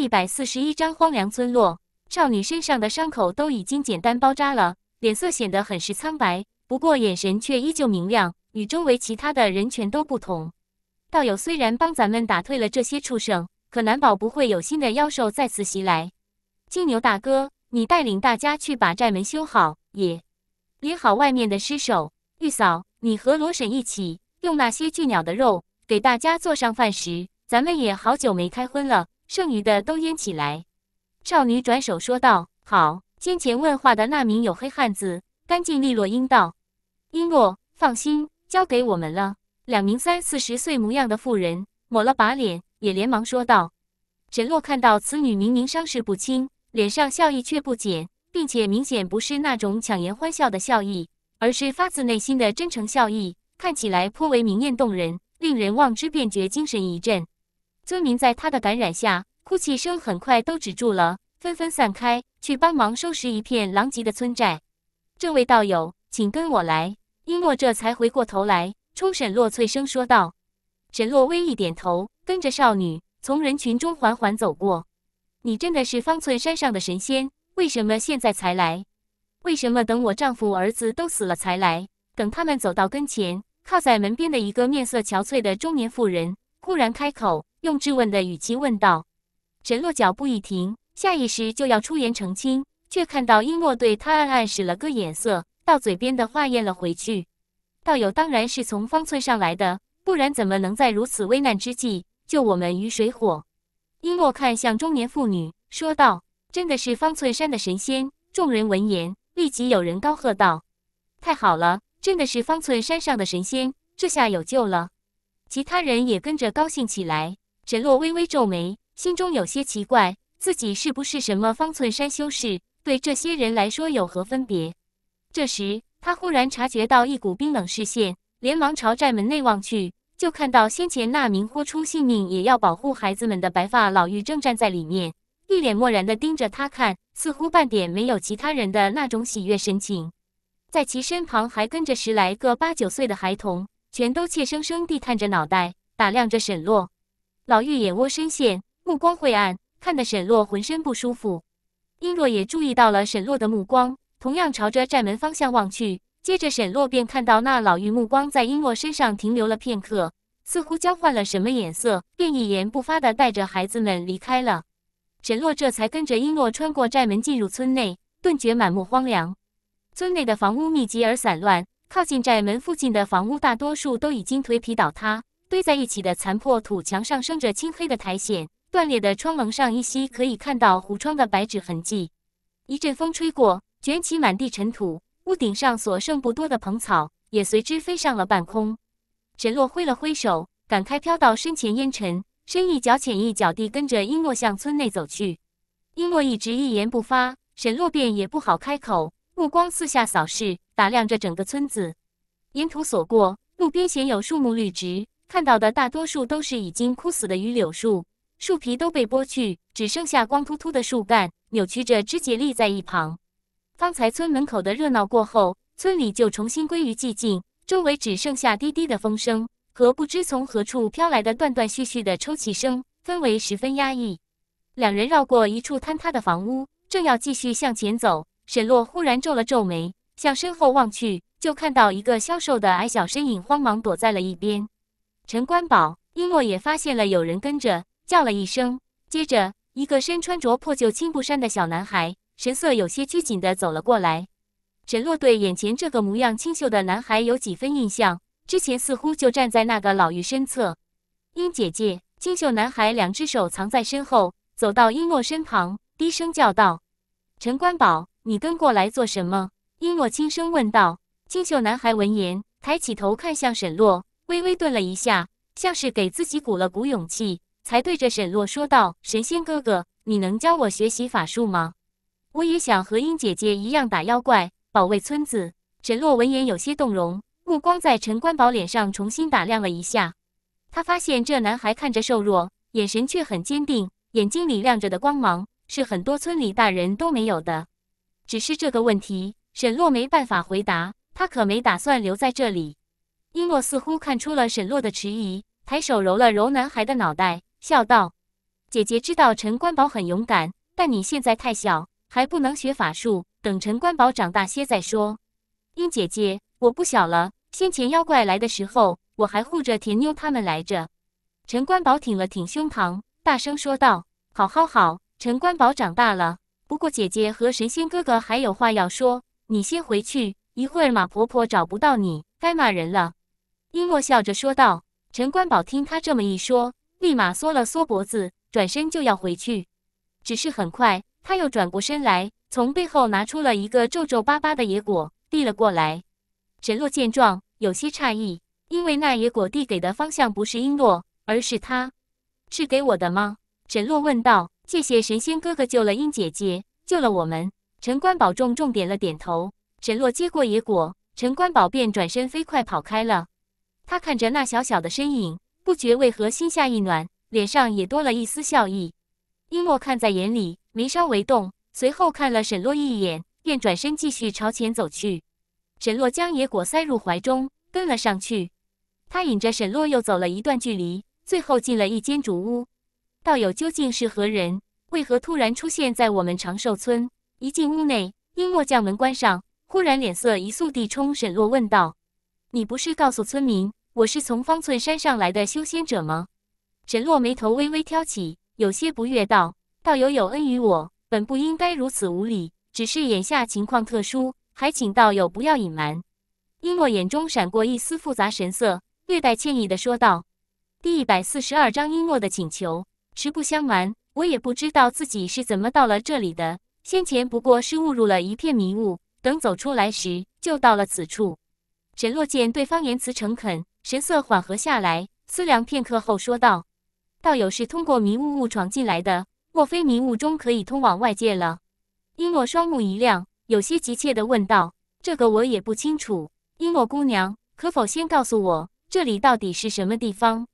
一百四十一张荒凉村落，少女身上的伤口都已经简单包扎了，脸色显得很是苍白，不过眼神却依旧明亮，与周围其他的人全都不同。道友虽然帮咱们打退了这些畜生，可难保不会有新的妖兽再次袭来。金牛大哥，你带领大家去把寨门修好，也也好外面的尸首。玉嫂，你和罗婶一起用那些巨鸟的肉给大家做上饭食，咱们也好久没开荤了。剩余的都淹起来。少女转手说道：“好。”先前问话的那名黝黑汉子干净利落应道：“璎珞，放心，交给我们了。”两名三四十岁模样的妇人抹了把脸，也连忙说道：“沈洛，看到此女明明伤势不轻，脸上笑意却不减，并且明显不是那种强颜欢笑的笑意，而是发自内心的真诚笑意，看起来颇为明艳动人，令人望之便觉精神一振。”村民在他的感染下，哭泣声很快都止住了，纷纷散开去帮忙收拾一片狼藉的村寨。这位道友，请跟我来。璎珞这才回过头来，冲沈洛脆声说道。沈洛微一点头，跟着少女从人群中缓缓走过。你真的是方寸山上的神仙？为什么现在才来？为什么等我丈夫儿子都死了才来？等他们走到跟前，靠在门边的一个面色憔悴的中年妇人忽然开口。用质问的语气问道：“陈洛脚步一停，下意识就要出言澄清，却看到璎珞对他暗暗使了个眼色，到嘴边的话咽了回去。道友当然是从方寸上来的，不然怎么能在如此危难之际救我们于水火？”璎珞看向中年妇女，说道：“真的是方寸山的神仙。”众人闻言，立即有人高喝道：“太好了，真的是方寸山上的神仙，这下有救了！”其他人也跟着高兴起来。沈洛微微皱眉，心中有些奇怪，自己是不是什么方寸山修士？对这些人来说有何分别？这时，他忽然察觉到一股冰冷视线，连忙朝寨门内望去，就看到先前那名豁出性命也要保护孩子们的白发老妪正站在里面，一脸漠然地盯着他看，似乎半点没有其他人的那种喜悦神情。在其身旁还跟着十来个八九岁的孩童，全都怯生生地探着脑袋打量着沈洛。老妪眼窝深陷，目光晦暗，看得沈洛浑身不舒服。璎珞也注意到了沈洛的目光，同样朝着寨门方向望去。接着，沈洛便看到那老妪目光在璎珞身上停留了片刻，似乎交换了什么眼色，便一言不发地带着孩子们离开了。沈洛这才跟着璎珞穿过寨门，进入村内，顿觉满目荒凉。村内的房屋密集而散乱，靠近寨门附近的房屋大多数都已经颓圮倒塌。堆在一起的残破土墙上生着青黑的苔藓，断裂的窗棱上依稀可以看到糊窗的白纸痕迹。一阵风吹过，卷起满地尘土，屋顶上所剩不多的蓬草也随之飞上了半空。沈洛挥了挥手，赶开飘到身前烟尘，深一脚浅一脚地跟着璎珞向村内走去。璎珞一直一言不发，沈洛便也不好开口，目光四下扫视，打量着整个村子。沿途所过，路边鲜有树木绿植。看到的大多数都是已经枯死的榆柳树，树皮都被剥去，只剩下光秃秃的树干，扭曲着枝节立在一旁。方才村门口的热闹过后，村里就重新归于寂静，周围只剩下滴滴的风声和不知从何处飘来的断断续续的抽泣声，氛围十分压抑。两人绕过一处坍塌的房屋，正要继续向前走，沈洛忽然皱了皱眉，向身后望去，就看到一个消瘦的矮小身影慌忙躲在了一边。陈官宝，璎珞也发现了有人跟着，叫了一声。接着，一个身穿着破旧青布衫的小男孩，神色有些拘谨地走了过来。沈洛对眼前这个模样清秀的男孩有几分印象，之前似乎就站在那个老妪身侧。英姐姐，清秀男孩两只手藏在身后，走到璎珞身旁，低声叫道：“陈官宝，你跟过来做什么？”璎珞轻声问道。清秀男孩闻言，抬起头看向沈洛。微微顿了一下，像是给自己鼓了鼓勇气，才对着沈洛说道：“神仙哥哥，你能教我学习法术吗？我也想和英姐姐一样打妖怪，保卫村子。”沈洛闻言有些动容，目光在陈官宝脸上重新打量了一下。他发现这男孩看着瘦弱，眼神却很坚定，眼睛里亮着的光芒是很多村里大人都没有的。只是这个问题，沈洛没办法回答。他可没打算留在这里。璎珞似乎看出了沈洛的迟疑，抬手揉了揉男孩的脑袋，笑道：“姐姐知道陈官宝很勇敢，但你现在太小，还不能学法术。等陈官宝长大些再说。”“殷姐姐，我不小了。先前妖怪来的时候，我还护着田妞他们来着。”陈官宝挺了挺胸膛，大声说道：“好好好，陈官宝长大了。不过姐姐和神仙哥哥还有话要说，你先回去。一会儿马婆婆找不到你，该骂人了。”璎珞笑着说道：“陈官宝，听他这么一说，立马缩了缩脖子，转身就要回去。只是很快，他又转过身来，从背后拿出了一个皱皱巴巴的野果，递了过来。沈洛见状，有些诧异，因为那野果递给的方向不是璎珞，而是他。是给我的吗？”沈洛问道。“谢谢神仙哥哥救了英姐姐，救了我们。”陈官宝重重点了点头。沈洛接过野果，陈官宝便转身飞快跑开了。他看着那小小的身影，不觉为何心下一暖，脸上也多了一丝笑意。璎珞看在眼里，眉梢微动，随后看了沈洛一眼，便转身继续朝前走去。沈洛将野果塞入怀中，跟了上去。他引着沈洛又走了一段距离，最后进了一间竹屋。道友究竟是何人？为何突然出现在我们长寿村？一进屋内，璎珞将门关上，忽然脸色一肃地冲沈洛问道：“你不是告诉村民？”我是从方寸山上来的修仙者吗？沈洛眉头微微挑起，有些不悦道：“道友有恩于我，本不应该如此无礼。只是眼下情况特殊，还请道友不要隐瞒。”璎诺眼中闪过一丝复杂神色，略带歉意的说道：“第一百四十二章璎诺的请求。实不相瞒，我也不知道自己是怎么到了这里的。先前不过是误入了一片迷雾，等走出来时就到了此处。”沈洛见对方言辞诚恳。神色缓和下来，思量片刻后说道：“道友是通过迷雾误闯进来的，莫非迷雾中可以通往外界了？”璎珞双目一亮，有些急切地问道：“这个我也不清楚，璎珞姑娘可否先告诉我这里到底是什么地方？”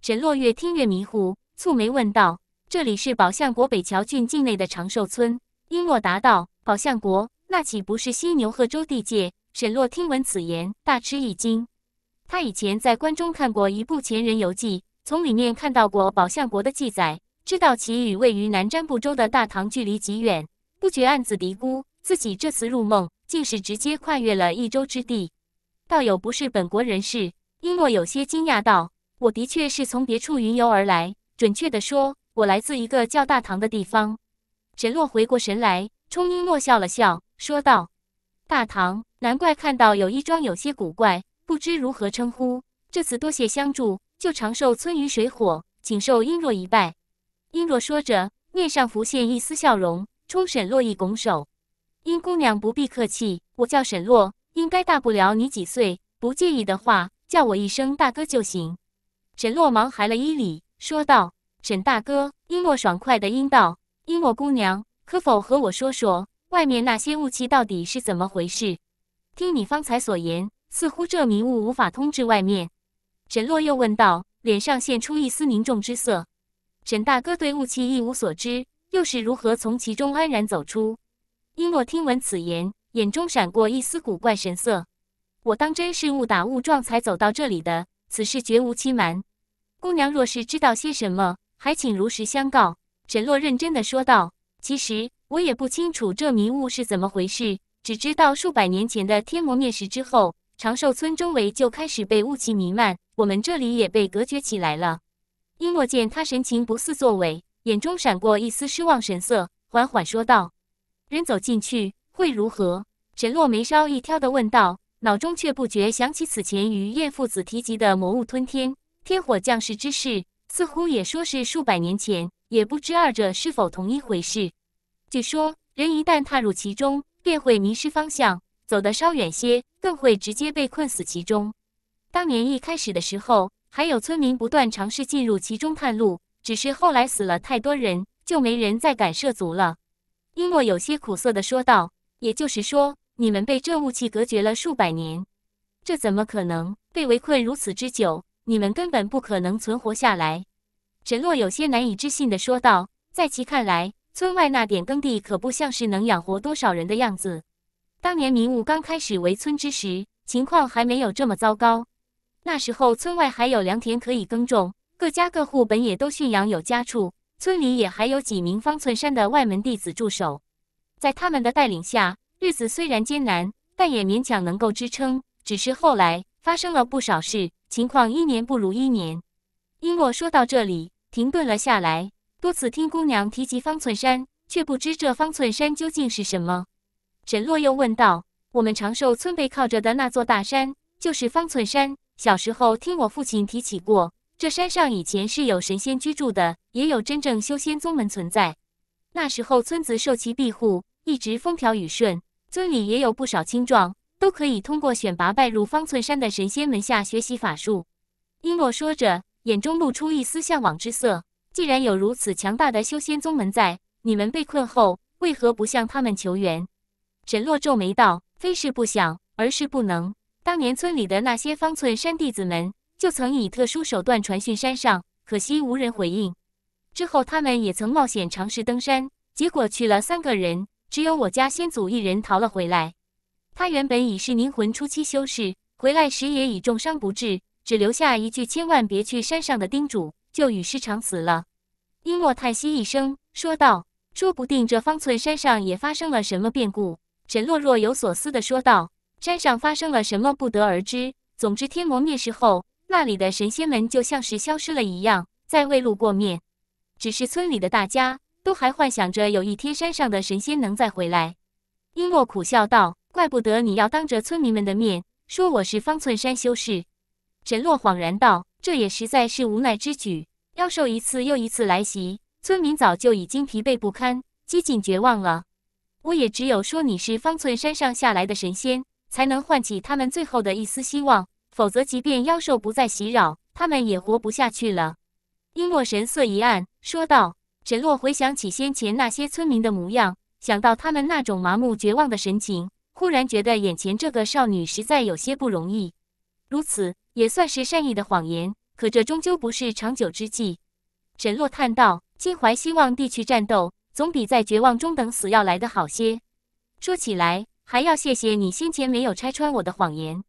沈洛越听越迷糊，蹙眉问道：“这里是宝象国北桥郡境内的长寿村。”璎珞答道：“宝象国那岂不是犀牛贺州地界？”沈洛听闻此言，大吃一惊。他以前在关中看过一部前人游记，从里面看到过宝相国的记载，知道其与位于南瞻部洲的大唐距离极远，不觉暗自嘀咕：自己这次入梦，竟是直接跨越了一州之地。道友不是本国人士？璎珞有些惊讶道：“我的确是从别处云游而来，准确的说，我来自一个叫大唐的地方。”沈洛回过神来，冲璎珞笑了笑，说道：“大唐，难怪看到有一桩有些古怪。”不知如何称呼，这次多谢相助，就长寿村于水火，请受英若一拜。英若说着，面上浮现一丝笑容，冲沈洛一拱手：“英姑娘不必客气，我叫沈洛，应该大不了你几岁，不介意的话，叫我一声大哥就行。”沈洛忙还了一礼，说道：“沈大哥。”英若爽快的应道：“英若姑娘，可否和我说说，外面那些雾气到底是怎么回事？听你方才所言。”似乎这迷雾无法通知外面。沈洛又问道，脸上现出一丝凝重之色。沈大哥对雾气一无所知，又是如何从其中安然走出？璎珞听闻此言，眼中闪过一丝古怪神色。我当真是误打误撞才走到这里的，此事绝无欺瞒。姑娘若是知道些什么，还请如实相告。沈洛认真的说道。其实我也不清楚这迷雾是怎么回事，只知道数百年前的天魔灭世之后。长寿村周围就开始被雾气弥漫，我们这里也被隔绝起来了。璎珞见他神情不似作为，眼中闪过一丝失望神色，缓缓说道：“人走进去会如何？”沈洛眉梢一挑的问道，脑中却不觉想起此前与燕父子提及的魔物吞天、天火降世之事，似乎也说是数百年前，也不知二者是否同一回事。据说，人一旦踏入其中，便会迷失方向。走得稍远些，更会直接被困死其中。当年一开始的时候，还有村民不断尝试进入其中探路，只是后来死了太多人，就没人再敢涉足了。璎珞有些苦涩地说道：“也就是说，你们被这雾气隔绝了数百年？这怎么可能被围困如此之久？你们根本不可能存活下来。”沈洛有些难以置信地说道，在其看来，村外那点耕地可不像是能养活多少人的样子。当年迷雾刚开始围村之时，情况还没有这么糟糕。那时候村外还有良田可以耕种，各家各户本也都驯养有家畜，村里也还有几名方寸山的外门弟子驻守。在他们的带领下，日子虽然艰难，但也勉强能够支撑。只是后来发生了不少事，情况一年不如一年。璎珞说到这里，停顿了下来。多次听姑娘提及方寸山，却不知这方寸山究竟是什么。沈洛又问道：“我们长寿村背靠着的那座大山，就是方寸山。小时候听我父亲提起过，这山上以前是有神仙居住的，也有真正修仙宗门存在。那时候村子受其庇护，一直风调雨顺。村里也有不少青壮，都可以通过选拔拜入方寸山的神仙门下学习法术。”璎珞说着，眼中露出一丝向往之色。既然有如此强大的修仙宗门在，你们被困后为何不向他们求援？沈洛皱眉道：“非是不想，而是不能。当年村里的那些方寸山弟子们，就曾以特殊手段传讯山上，可惜无人回应。之后他们也曾冒险尝试登山，结果去了三个人，只有我家先祖一人逃了回来。他原本已是灵魂初期修士，回来时也已重伤不治，只留下一句‘千万别去山上’的叮嘱，就与师长死了。”璎珞叹息一声，说道：“说不定这方寸山上也发生了什么变故。”沈洛若有所思地说道：“山上发生了什么不得而知，总之天魔灭世后，那里的神仙们就像是消失了一样，再未露过面。只是村里的大家都还幻想着有一天山上的神仙能再回来。”璎珞苦笑道：“怪不得你要当着村民们的面说我是方寸山修士。”沈洛恍然道：“这也实在是无奈之举，妖兽一次又一次来袭，村民早就已经疲惫不堪，几近绝望了。”我也只有说你是方寸山上下来的神仙，才能唤起他们最后的一丝希望。否则，即便妖兽不再袭扰，他们也活不下去了。璎珞神色一暗，说道：“沈洛，回想起先前那些村民的模样，想到他们那种麻木绝望的神情，忽然觉得眼前这个少女实在有些不容易。如此也算是善意的谎言，可这终究不是长久之计。”沈洛叹道：“心怀希望，地区战斗。”总比在绝望中等死要来得好些。说起来，还要谢谢你先前没有拆穿我的谎言。”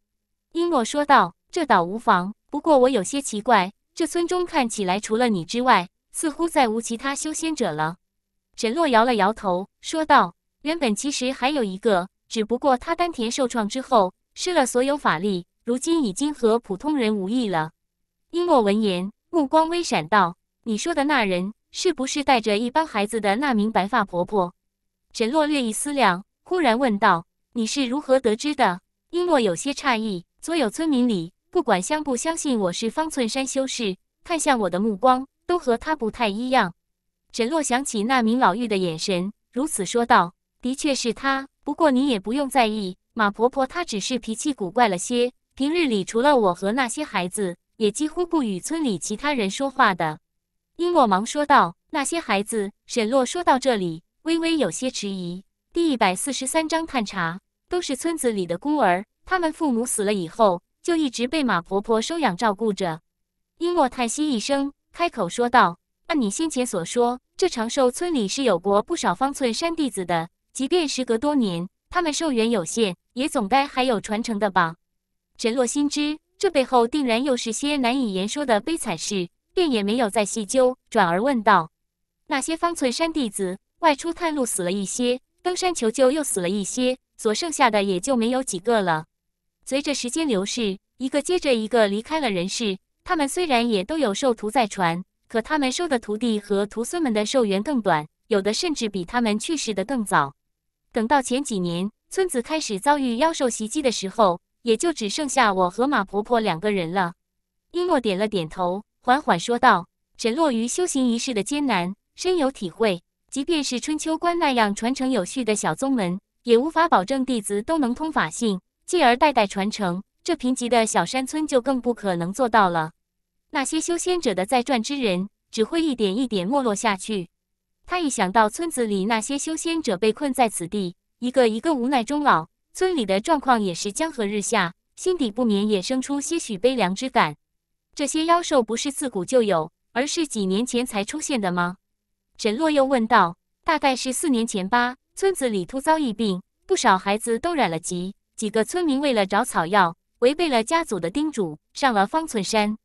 璎珞说道，“这倒无妨，不过我有些奇怪，这村中看起来除了你之外，似乎再无其他修仙者了。”沈洛摇了摇头，说道：“原本其实还有一个，只不过他丹田受创之后，失了所有法力，如今已经和普通人无异了。”璎珞闻言，目光微闪，道：“你说的那人？”是不是带着一帮孩子的那名白发婆婆？沈洛略一思量，忽然问道：“你是如何得知的？”璎珞有些诧异。所有村民里，不管相不相信我是方寸山修士，看向我的目光都和她不太一样。沈洛想起那名老妪的眼神，如此说道：“的确是他。不过你也不用在意，马婆婆她只是脾气古怪了些。平日里，除了我和那些孩子，也几乎不与村里其他人说话的。”璎珞忙说道：“那些孩子。”沈洛说到这里，微微有些迟疑。第一百四十三章探查，都是村子里的孤儿，他们父母死了以后，就一直被马婆婆收养照顾着。璎珞叹息一声，开口说道：“按你先前所说，这长寿村里是有过不少方寸山弟子的，即便时隔多年，他们寿元有限，也总该还有传承的吧？”沈洛心知，这背后定然又是些难以言说的悲惨事。便也没有再细究，转而问道：“那些方寸山弟子外出探路死了一些，登山求救又死了一些，所剩下的也就没有几个了。随着时间流逝，一个接着一个离开了人世。他们虽然也都有授徒在传，可他们收的徒弟和徒孙们的寿元更短，有的甚至比他们去世的更早。等到前几年村子开始遭遇妖兽袭击的时候，也就只剩下我和马婆婆两个人了。”璎珞点了点头。缓缓说道：“沈落于修行一世的艰难，深有体会。即便是春秋关那样传承有序的小宗门，也无法保证弟子都能通法性，继而代代传承。这贫瘠的小山村就更不可能做到了。那些修仙者的再传之人，只会一点一点没落下去。他一想到村子里那些修仙者被困在此地，一个一个无奈终老，村里的状况也是江河日下，心底不免也生出些许悲凉之感。”这些妖兽不是自古就有，而是几年前才出现的吗？沈洛又问道：“大概是四年前吧。村子里突遭疫病，不少孩子都染了疾。几个村民为了找草药，违背了家族的叮嘱，上了方寸山。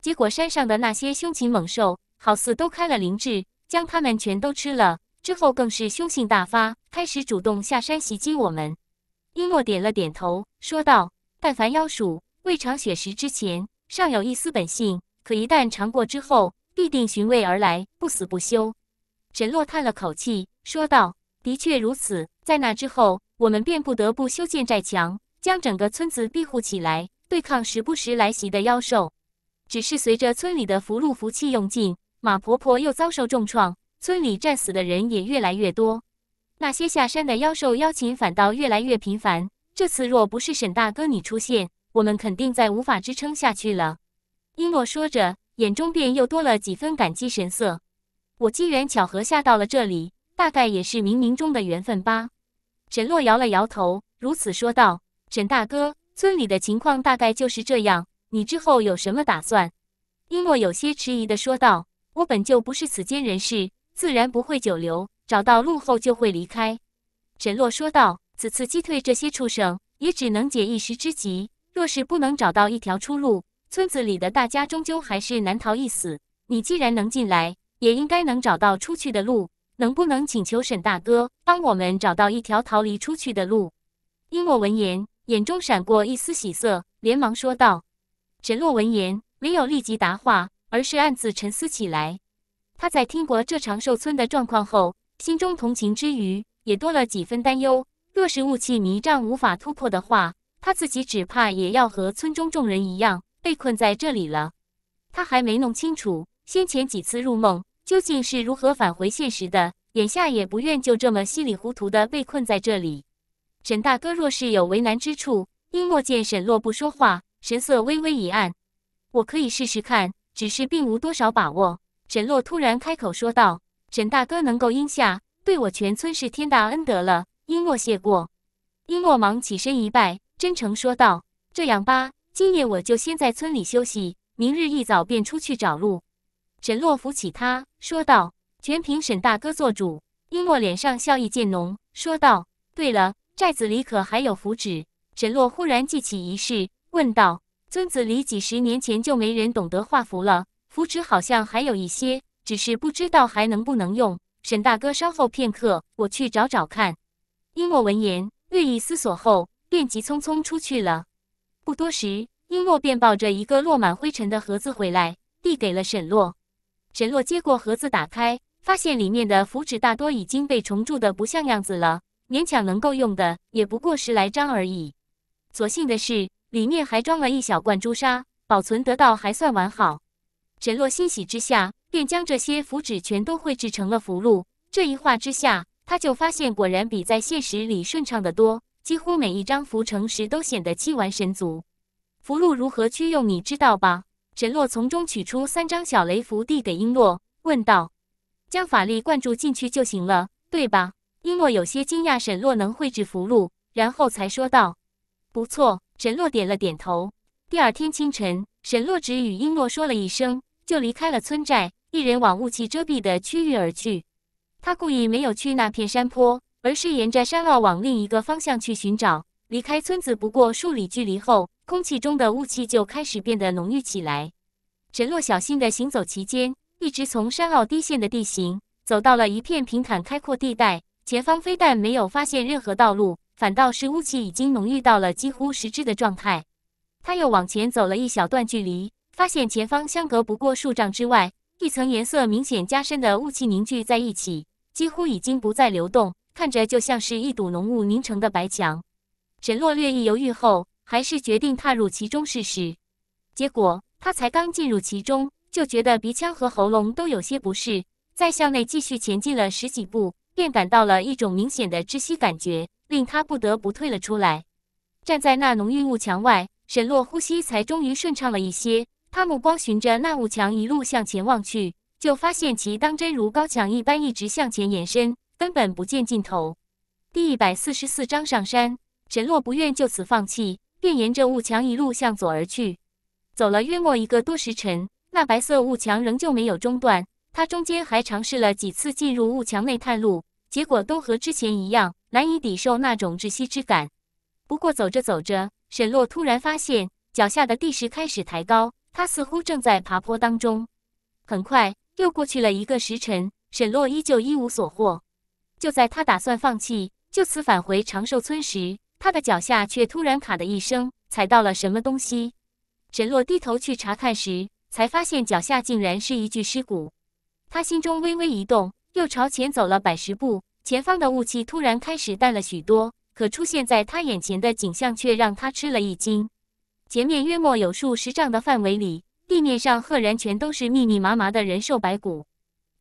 结果山上的那些凶禽猛兽，好似都开了灵智，将他们全都吃了。之后更是凶性大发，开始主动下山袭击我们。”璎珞点了点头，说道：“但凡妖鼠未尝血食之前。”尚有一丝本性，可一旦尝过之后，必定寻味而来，不死不休。沈洛叹了口气，说道：“的确如此。在那之后，我们便不得不修建寨墙，将整个村子庇护起来，对抗时不时来袭的妖兽。只是随着村里的福禄福气用尽，马婆婆又遭受重创，村里战死的人也越来越多。那些下山的妖兽妖禽反倒越来越频繁。这次若不是沈大哥你出现，”我们肯定再无法支撑下去了，璎珞说着，眼中便又多了几分感激神色。我机缘巧合下到了这里，大概也是冥冥中的缘分吧。沈洛摇了摇头，如此说道：“沈大哥，村里的情况大概就是这样，你之后有什么打算？”璎珞有些迟疑的说道：“我本就不是此间人士，自然不会久留，找到路后就会离开。”沈洛说道：“此次击退这些畜生，也只能解一时之急。”若是不能找到一条出路，村子里的大家终究还是难逃一死。你既然能进来，也应该能找到出去的路。能不能请求沈大哥帮我们找到一条逃离出去的路？璎珞闻言，眼中闪过一丝喜色，连忙说道。沈洛闻言，没有立即答话，而是暗自沉思起来。他在听过这长寿村的状况后，心中同情之余，也多了几分担忧。若是雾气迷障无法突破的话，他自己只怕也要和村中众人一样被困在这里了。他还没弄清楚先前几次入梦究竟是如何返回现实的，眼下也不愿就这么稀里糊涂地被困在这里。沈大哥若是有为难之处，璎墨见沈洛不说话，神色微微一暗。我可以试试看，只是并无多少把握。沈洛突然开口说道：“沈大哥能够应下，对我全村是天大恩德了。”璎墨谢过。璎墨忙起身一拜。真诚说道：“这样吧，今夜我就先在村里休息，明日一早便出去找路。”沈洛扶起他，说道：“全凭沈大哥做主。”英珞脸上笑意渐浓，说道：“对了，寨子里可还有符纸？”沈洛忽然记起一事，问道：“村子里几十年前就没人懂得画符了，符纸好像还有一些，只是不知道还能不能用。”沈大哥稍后片刻，我去找找看。”英珞闻言，略一思索后。便急匆匆出去了。不多时，璎珞便抱着一个落满灰尘的盒子回来，递给了沈洛。沈洛接过盒子，打开，发现里面的符纸大多已经被虫蛀的不像样子了，勉强能够用的也不过十来张而已。所幸的是，里面还装了一小罐朱砂，保存得到还算完好。沈洛欣喜之下，便将这些符纸全都绘制成了符箓。这一画之下，他就发现果然比在现实里顺畅的多。几乎每一张符成时都显得气完神足。符箓如何驱用，你知道吧？沈洛从中取出三张小雷符，递给璎珞，问道：“将法力灌注进去就行了，对吧？”璎珞有些惊讶，沈洛能绘制符箓，然后才说道：“不错。”沈洛点了点头。第二天清晨，沈洛只与璎珞说了一声，就离开了村寨，一人往雾气遮蔽的区域而去。他故意没有去那片山坡。而是沿着山坳往另一个方向去寻找。离开村子不过数里距离后，空气中的雾气就开始变得浓郁起来。陈洛小心地行走其间，一直从山坳低陷的地形走到了一片平坦开阔地带。前方非但没有发现任何道路，反倒是雾气已经浓郁到了几乎实质的状态。他又往前走了一小段距离，发现前方相隔不过数丈之外，一层颜色明显加深的雾气凝聚在一起，几乎已经不再流动。看着就像是一堵浓雾凝成的白墙，沈洛略一犹豫后，还是决定踏入其中试试。结果他才刚进入其中，就觉得鼻腔和喉咙都有些不适。再向内继续前进了十几步，便感到了一种明显的窒息感觉，令他不得不退了出来。站在那浓郁雾墙外，沈洛呼吸才终于顺畅了一些。他目光循着那雾墙一路向前望去，就发现其当真如高墙一般，一直向前延伸。根本不见尽头。第一百四十四章上山。沈洛不愿就此放弃，便沿着雾墙一路向左而去。走了约莫一个多时辰，那白色雾墙仍旧没有中断。他中间还尝试了几次进入雾墙内探路，结果都和之前一样，难以抵受那种窒息之感。不过走着走着，沈洛突然发现脚下的地势开始抬高，他似乎正在爬坡当中。很快又过去了一个时辰，沈洛依旧一无所获。就在他打算放弃，就此返回长寿村时，他的脚下却突然卡的一声，踩到了什么东西。沈洛低头去查看时，才发现脚下竟然是一具尸骨。他心中微微一动，又朝前走了百十步，前方的雾气突然开始淡了许多。可出现在他眼前的景象却让他吃了一惊：前面约莫有数十丈的范围里，地面上赫然全都是密密麻麻的人兽白骨。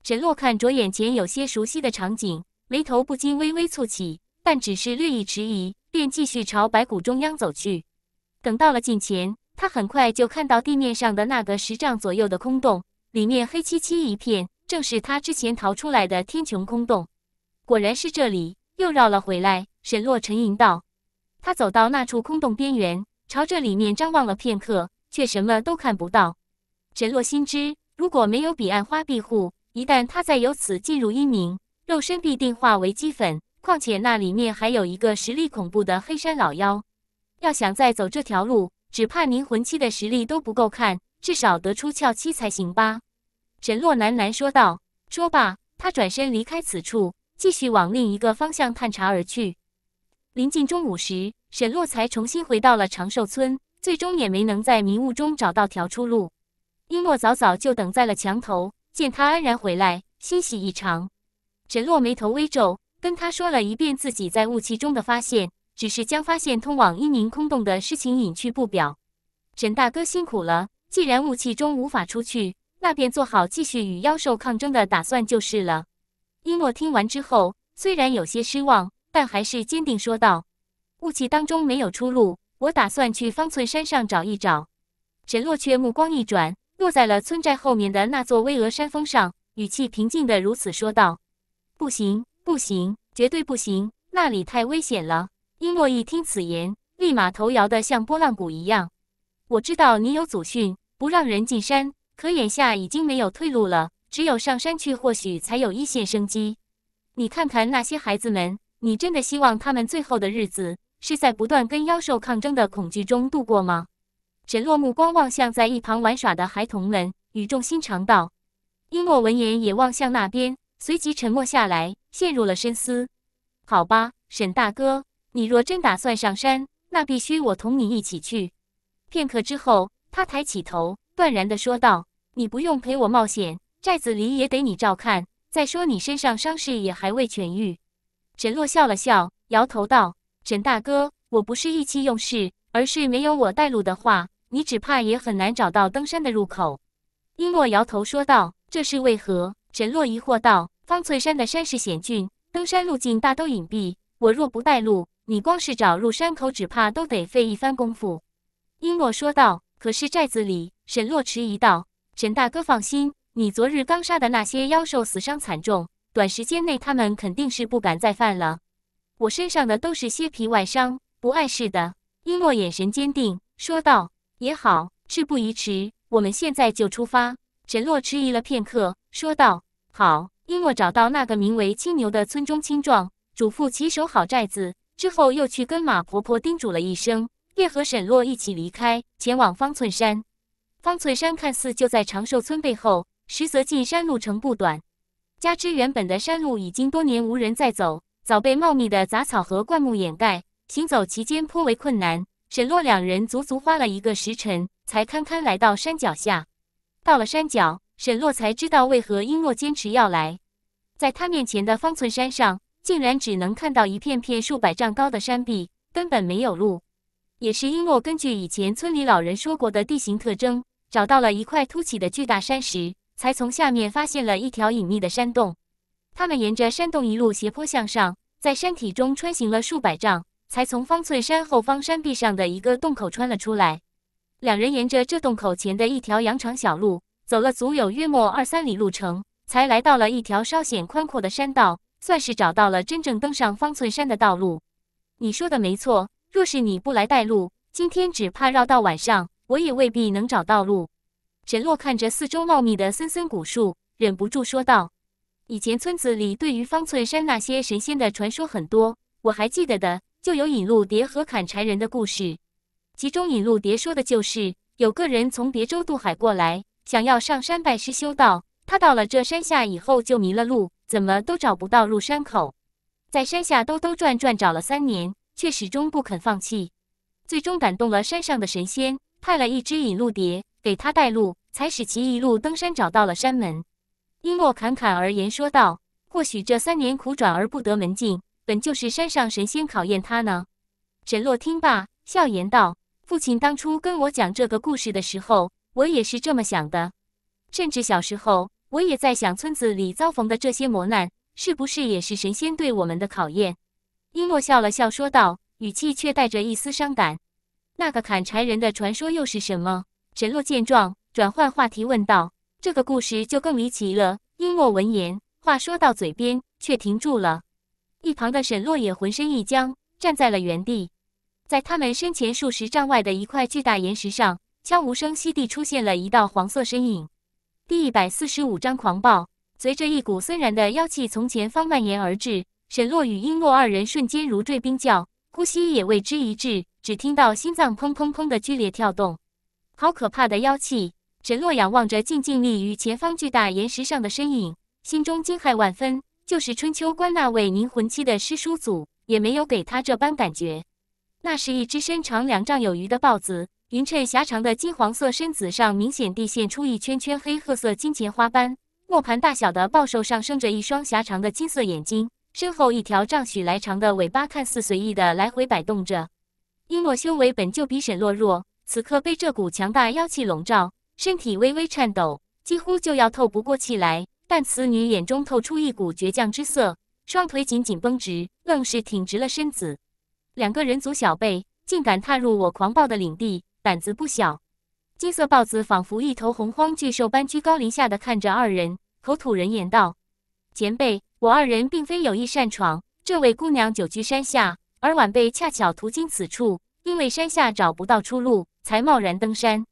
沈洛看着眼前有些熟悉的场景。眉头不禁微微蹙起，但只是略一迟疑，便继续朝白骨中央走去。等到了近前，他很快就看到地面上的那个十丈左右的空洞，里面黑漆漆一片，正是他之前逃出来的天穹空洞。果然是这里，又绕了回来。沈洛沉吟道：“他走到那处空洞边缘，朝着里面张望了片刻，却什么都看不到。”沈洛心知，如果没有彼岸花庇护，一旦他再由此进入阴冥，肉身必定化为齑粉，况且那里面还有一个实力恐怖的黑山老妖，要想再走这条路，只怕凝魂期的实力都不够看，至少得出窍期才行吧。”沈洛喃喃说道。说罢，他转身离开此处，继续往另一个方向探查而去。临近中午时，沈洛才重新回到了长寿村，最终也没能在迷雾中找到条出路。璎珞早早就等在了墙头，见他安然回来，欣喜异常。沈洛眉头微皱，跟他说了一遍自己在雾气中的发现，只是将发现通往阴宁空洞的事情隐去不表。沈大哥辛苦了，既然雾气中无法出去，那便做好继续与妖兽抗争的打算就是了。伊诺听完之后，虽然有些失望，但还是坚定说道：“雾气当中没有出路，我打算去方寸山上找一找。”沈洛却目光一转，落在了村寨后面的那座巍峨山峰上，语气平静的如此说道。不行，不行，绝对不行！那里太危险了。璎珞一听此言，立马头摇得像拨浪鼓一样。我知道你有祖训，不让人进山，可眼下已经没有退路了，只有上山去，或许才有一线生机。你看看那些孩子们，你真的希望他们最后的日子是在不断跟妖兽抗争的恐惧中度过吗？沈洛目光望向在一旁玩耍的孩童们，语重心长道。璎珞闻言也望向那边。随即沉默下来，陷入了深思。好吧，沈大哥，你若真打算上山，那必须我同你一起去。片刻之后，他抬起头，断然地说道：“你不用陪我冒险，寨子里也得你照看。再说，你身上伤势也还未痊愈。”沈洛笑了笑，摇头道：“沈大哥，我不是意气用事，而是没有我带路的话，你只怕也很难找到登山的入口。”璎珞摇头说道：“这是为何？”沈洛疑惑道：“方翠山的山势险峻，登山路径大都隐蔽。我若不带路，你光是找入山口，只怕都得费一番功夫。”璎珞说道：“可是寨子里……”沈洛迟疑道：“沈大哥放心，你昨日刚杀的那些妖兽死伤惨重，短时间内他们肯定是不敢再犯了。我身上的都是些皮外伤，不碍事的。”璎珞眼神坚定说道：“也好，事不宜迟，我们现在就出发。”沈洛迟疑了片刻。说道：“好，璎珞找到那个名为青牛的村中青壮，嘱咐其守好寨子，之后又去跟马婆婆叮嘱了一声，便和沈洛一起离开，前往方寸山。方寸山看似就在长寿村背后，实则进山路程不短，加之原本的山路已经多年无人再走，早被茂密的杂草和灌木掩盖，行走其间颇为困难。沈洛两人足足花了一个时辰，才堪堪来到山脚下。到了山脚。”沈洛才知道为何璎珞坚持要来，在他面前的方寸山上，竟然只能看到一片片数百丈高的山壁，根本没有路。也是璎珞根据以前村里老人说过的地形特征，找到了一块凸起的巨大山石，才从下面发现了一条隐秘的山洞。他们沿着山洞一路斜坡向上，在山体中穿行了数百丈，才从方寸山后方山壁上的一个洞口穿了出来。两人沿着这洞口前的一条羊肠小路。走了足有约莫二三里路程，才来到了一条稍显宽阔的山道，算是找到了真正登上方寸山的道路。你说的没错，若是你不来带路，今天只怕绕到晚上，我也未必能找到路。沈洛看着四周茂密的森森古树，忍不住说道：“以前村子里对于方寸山那些神仙的传说很多，我还记得的就有引路蝶和砍柴人的故事。其中引路蝶说的就是有个人从别州渡海过来。”想要上山拜师修道，他到了这山下以后就迷了路，怎么都找不到入山口。在山下兜兜转转找了三年，却始终不肯放弃。最终感动了山上的神仙，派了一只引路蝶给他带路，才使其一路登山找到了山门。璎珞侃侃而言说道：“或许这三年苦转而不得门径，本就是山上神仙考验他呢。”沈洛听罢，笑言道：“父亲当初跟我讲这个故事的时候。”我也是这么想的，甚至小时候我也在想，村子里遭逢的这些磨难，是不是也是神仙对我们的考验？璎珞笑了笑说道，语气却带着一丝伤感。那个砍柴人的传说又是什么？沈洛见状，转换话题问道：“这个故事就更离奇了。”璎珞闻言，话说到嘴边却停住了。一旁的沈洛也浑身一僵，站在了原地。在他们身前数十丈外的一块巨大岩石上。悄无声息地出现了一道黄色身影。第一百四十五章狂暴。随着一股森然的妖气从前方蔓延而至，沈洛与璎珞二人瞬间如坠冰窖，呼吸也为之一滞，只听到心脏砰砰砰的剧烈跳动。好可怕的妖气！沈洛仰望着静静立于前方巨大岩石上的身影，心中惊骇万分。就是春秋关那位凝魂期的师叔祖，也没有给他这般感觉。那是一只身长两丈有余的豹子。匀称狭长的金黄色身子上，明显地现出一圈圈黑褐色金钱花斑。磨盘大小的豹兽上生着一双狭长的金色眼睛，身后一条丈许来长的尾巴，看似随意的来回摆动着。璎珞修为本就比沈洛弱，此刻被这股强大妖气笼罩，身体微微颤抖，几乎就要透不过气来。但此女眼中透出一股倔强之色，双腿紧紧绷直，愣是挺直了身子。两个人族小辈竟敢踏入我狂暴的领地！胆子不小，金色豹子仿佛一头洪荒巨兽般居高临下的看着二人，口吐人言道：“前辈，我二人并非有意擅闯。这位姑娘久居山下，而晚辈恰巧途经此处，因为山下找不到出路，才贸然登山。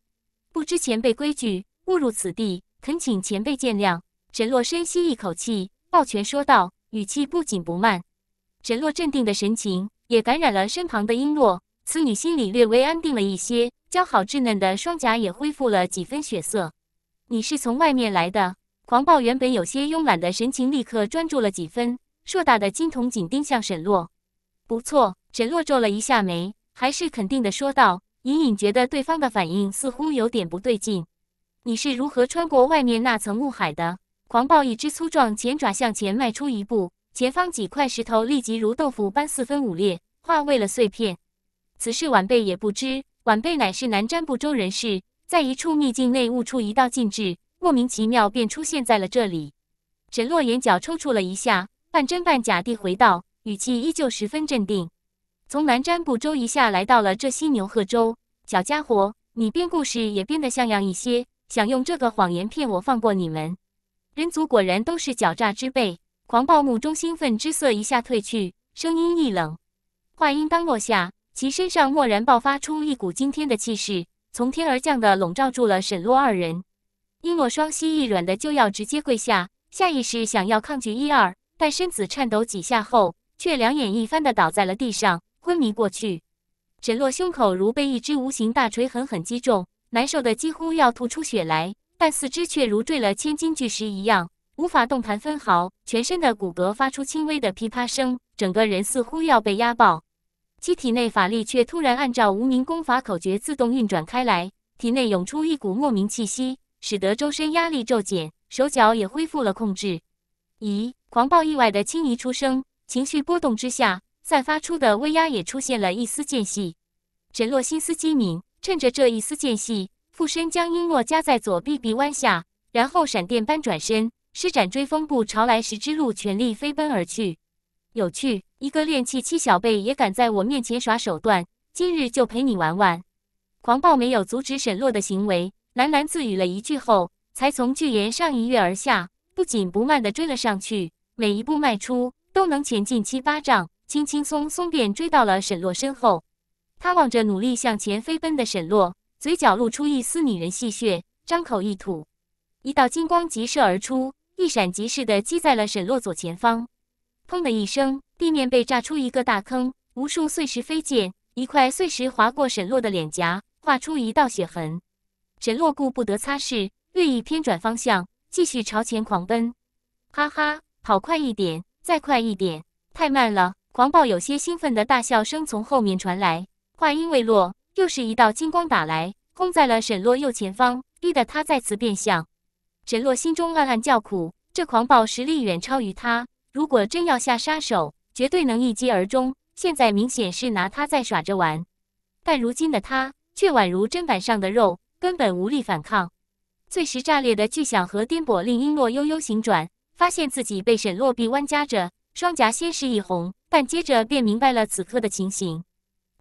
不知前辈规矩，误入此地，恳请前辈见谅。”沈洛深吸一口气，抱拳说道，语气不紧不慢。沈洛镇定的神情也感染了身旁的璎珞。此女心里略微安定了一些，姣好稚嫩的双颊也恢复了几分血色。你是从外面来的？狂暴原本有些慵懒的神情立刻专注了几分，硕大的金瞳紧盯向沈洛。不错，沈洛皱了一下眉，还是肯定的说道，隐隐觉得对方的反应似乎有点不对劲。你是如何穿过外面那层雾海的？狂暴一只粗壮前爪向前迈出一步，前方几块石头立即如豆腐般四分五裂，化为了碎片。此事晚辈也不知，晚辈乃是南瞻部洲人士，在一处秘境内悟出一道禁制，莫名其妙便出现在了这里。沈洛眼角抽搐了一下，半真半假地回道，语气依旧十分镇定。从南瞻部洲一下来到了这犀牛贺州，小家伙，你编故事也编得像样一些，想用这个谎言骗我放过你们？人族果然都是狡诈之辈。狂暴目中兴奋之色一下褪去，声音一冷，话音刚落下。其身上蓦然爆发出一股惊天的气势，从天而降的笼罩住了沈洛二人。璎珞双膝一软的就要直接跪下，下意识想要抗拒一二，但身子颤抖几下后，却两眼一翻的倒在了地上，昏迷过去。沈洛胸口如被一只无形大锤狠狠击中，难受的几乎要吐出血来，但四肢却如坠了千斤巨石一样，无法动弹分毫，全身的骨骼发出轻微的噼啪声，整个人似乎要被压爆。其体内法力却突然按照无名功法口诀自动运转开来，体内涌出一股莫名气息，使得周身压力骤减，手脚也恢复了控制。咦，狂暴意外的轻移出声，情绪波动之下散发出的威压也出现了一丝间隙。沈洛心思机敏，趁着这一丝间隙，附身将璎珞夹在左臂臂弯下，然后闪电般转身，施展追风步朝来时之路全力飞奔而去。有趣，一个练气期小辈也敢在我面前耍手段，今日就陪你玩玩。狂暴没有阻止沈洛的行为，喃喃自语了一句后，才从巨岩上一跃而下，不紧不慢的追了上去，每一步迈出都能前进七八丈，轻轻松松便追到了沈洛身后。他望着努力向前飞奔的沈洛，嘴角露出一丝女人戏谑，张口一吐，一道金光急射而出，一闪即逝的击在了沈洛左前方。砰的一声，地面被炸出一个大坑，无数碎石飞溅。一块碎石划过沈洛的脸颊，划出一道血痕。沈洛顾不得擦拭，略一偏转方向，继续朝前狂奔。哈哈，跑快一点，再快一点，太慢了！狂暴有些兴奋的大笑声从后面传来。话音未落，又是一道金光打来，轰在了沈洛右前方，逼得他再次变向。沈洛心中暗暗叫苦，这狂暴实力远超于他。如果真要下杀手，绝对能一击而中。现在明显是拿他在耍着玩，但如今的他却宛如砧板上的肉，根本无力反抗。碎石炸裂的巨响和颠簸令璎珞悠悠醒转，发现自己被沈洛臂弯夹着，双颊先是一红，但接着便明白了此刻的情形。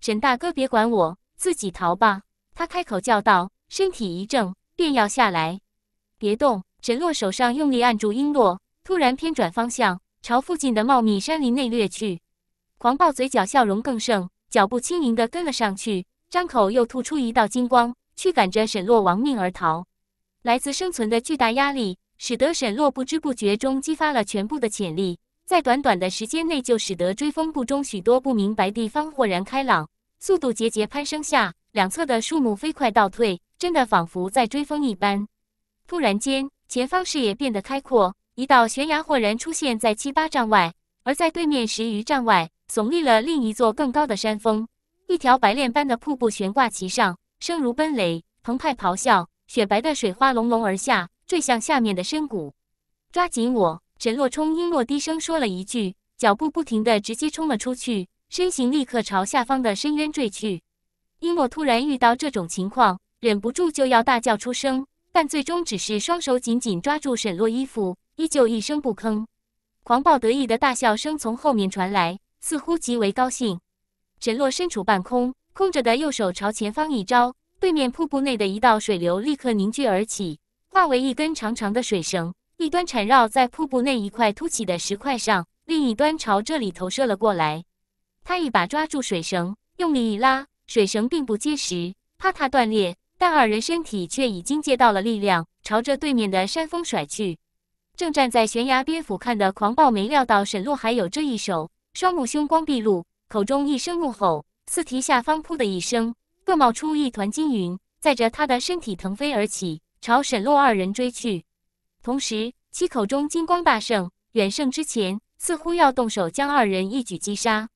沈大哥，别管我，自己逃吧。他开口叫道，身体一正，便要下来。别动！沈洛手上用力按住璎珞，突然偏转方向。朝附近的茂密山林内掠去，狂暴嘴角笑容更盛，脚步轻盈地跟了上去，张口又吐出一道金光，驱赶着沈洛亡命而逃。来自生存的巨大压力，使得沈洛不知不觉中激发了全部的潜力，在短短的时间内就使得追风步中许多不明白地方豁然开朗，速度节节攀升下，两侧的树木飞快倒退，真的仿佛在追风一般。突然间，前方视野变得开阔。一道悬崖豁然出现在七八丈外，而在对面十余丈外，耸立了另一座更高的山峰，一条白练般的瀑布悬挂其上，声如奔雷，澎湃咆哮，雪白的水花隆隆而下，坠向下面的深谷。抓紧我，沈洛冲璎珞低声说了一句，脚步不停地直接冲了出去，身形立刻朝下方的深渊坠去。璎珞突然遇到这种情况，忍不住就要大叫出声，但最终只是双手紧紧抓住沈洛衣服。依旧一声不吭，狂暴得意的大笑声从后面传来，似乎极为高兴。沈洛身处半空，空着的右手朝前方一招，对面瀑布内的一道水流立刻凝聚而起，化为一根长长的水绳，一端缠绕在瀑布内一块凸起的石块上，另一端朝这里投射了过来。他一把抓住水绳，用力一拉，水绳并不结实，怕它断裂，但二人身体却已经借到了力量，朝着对面的山峰甩去。正站在悬崖边俯瞰的狂暴，没料到沈洛还有这一手，双目凶光毕露，口中一声怒吼，四蹄下方“噗”的一声，各冒出一团金云，载着他的身体腾飞而起，朝沈洛二人追去。同时，其口中金光大盛，远胜之前，似乎要动手将二人一举击杀。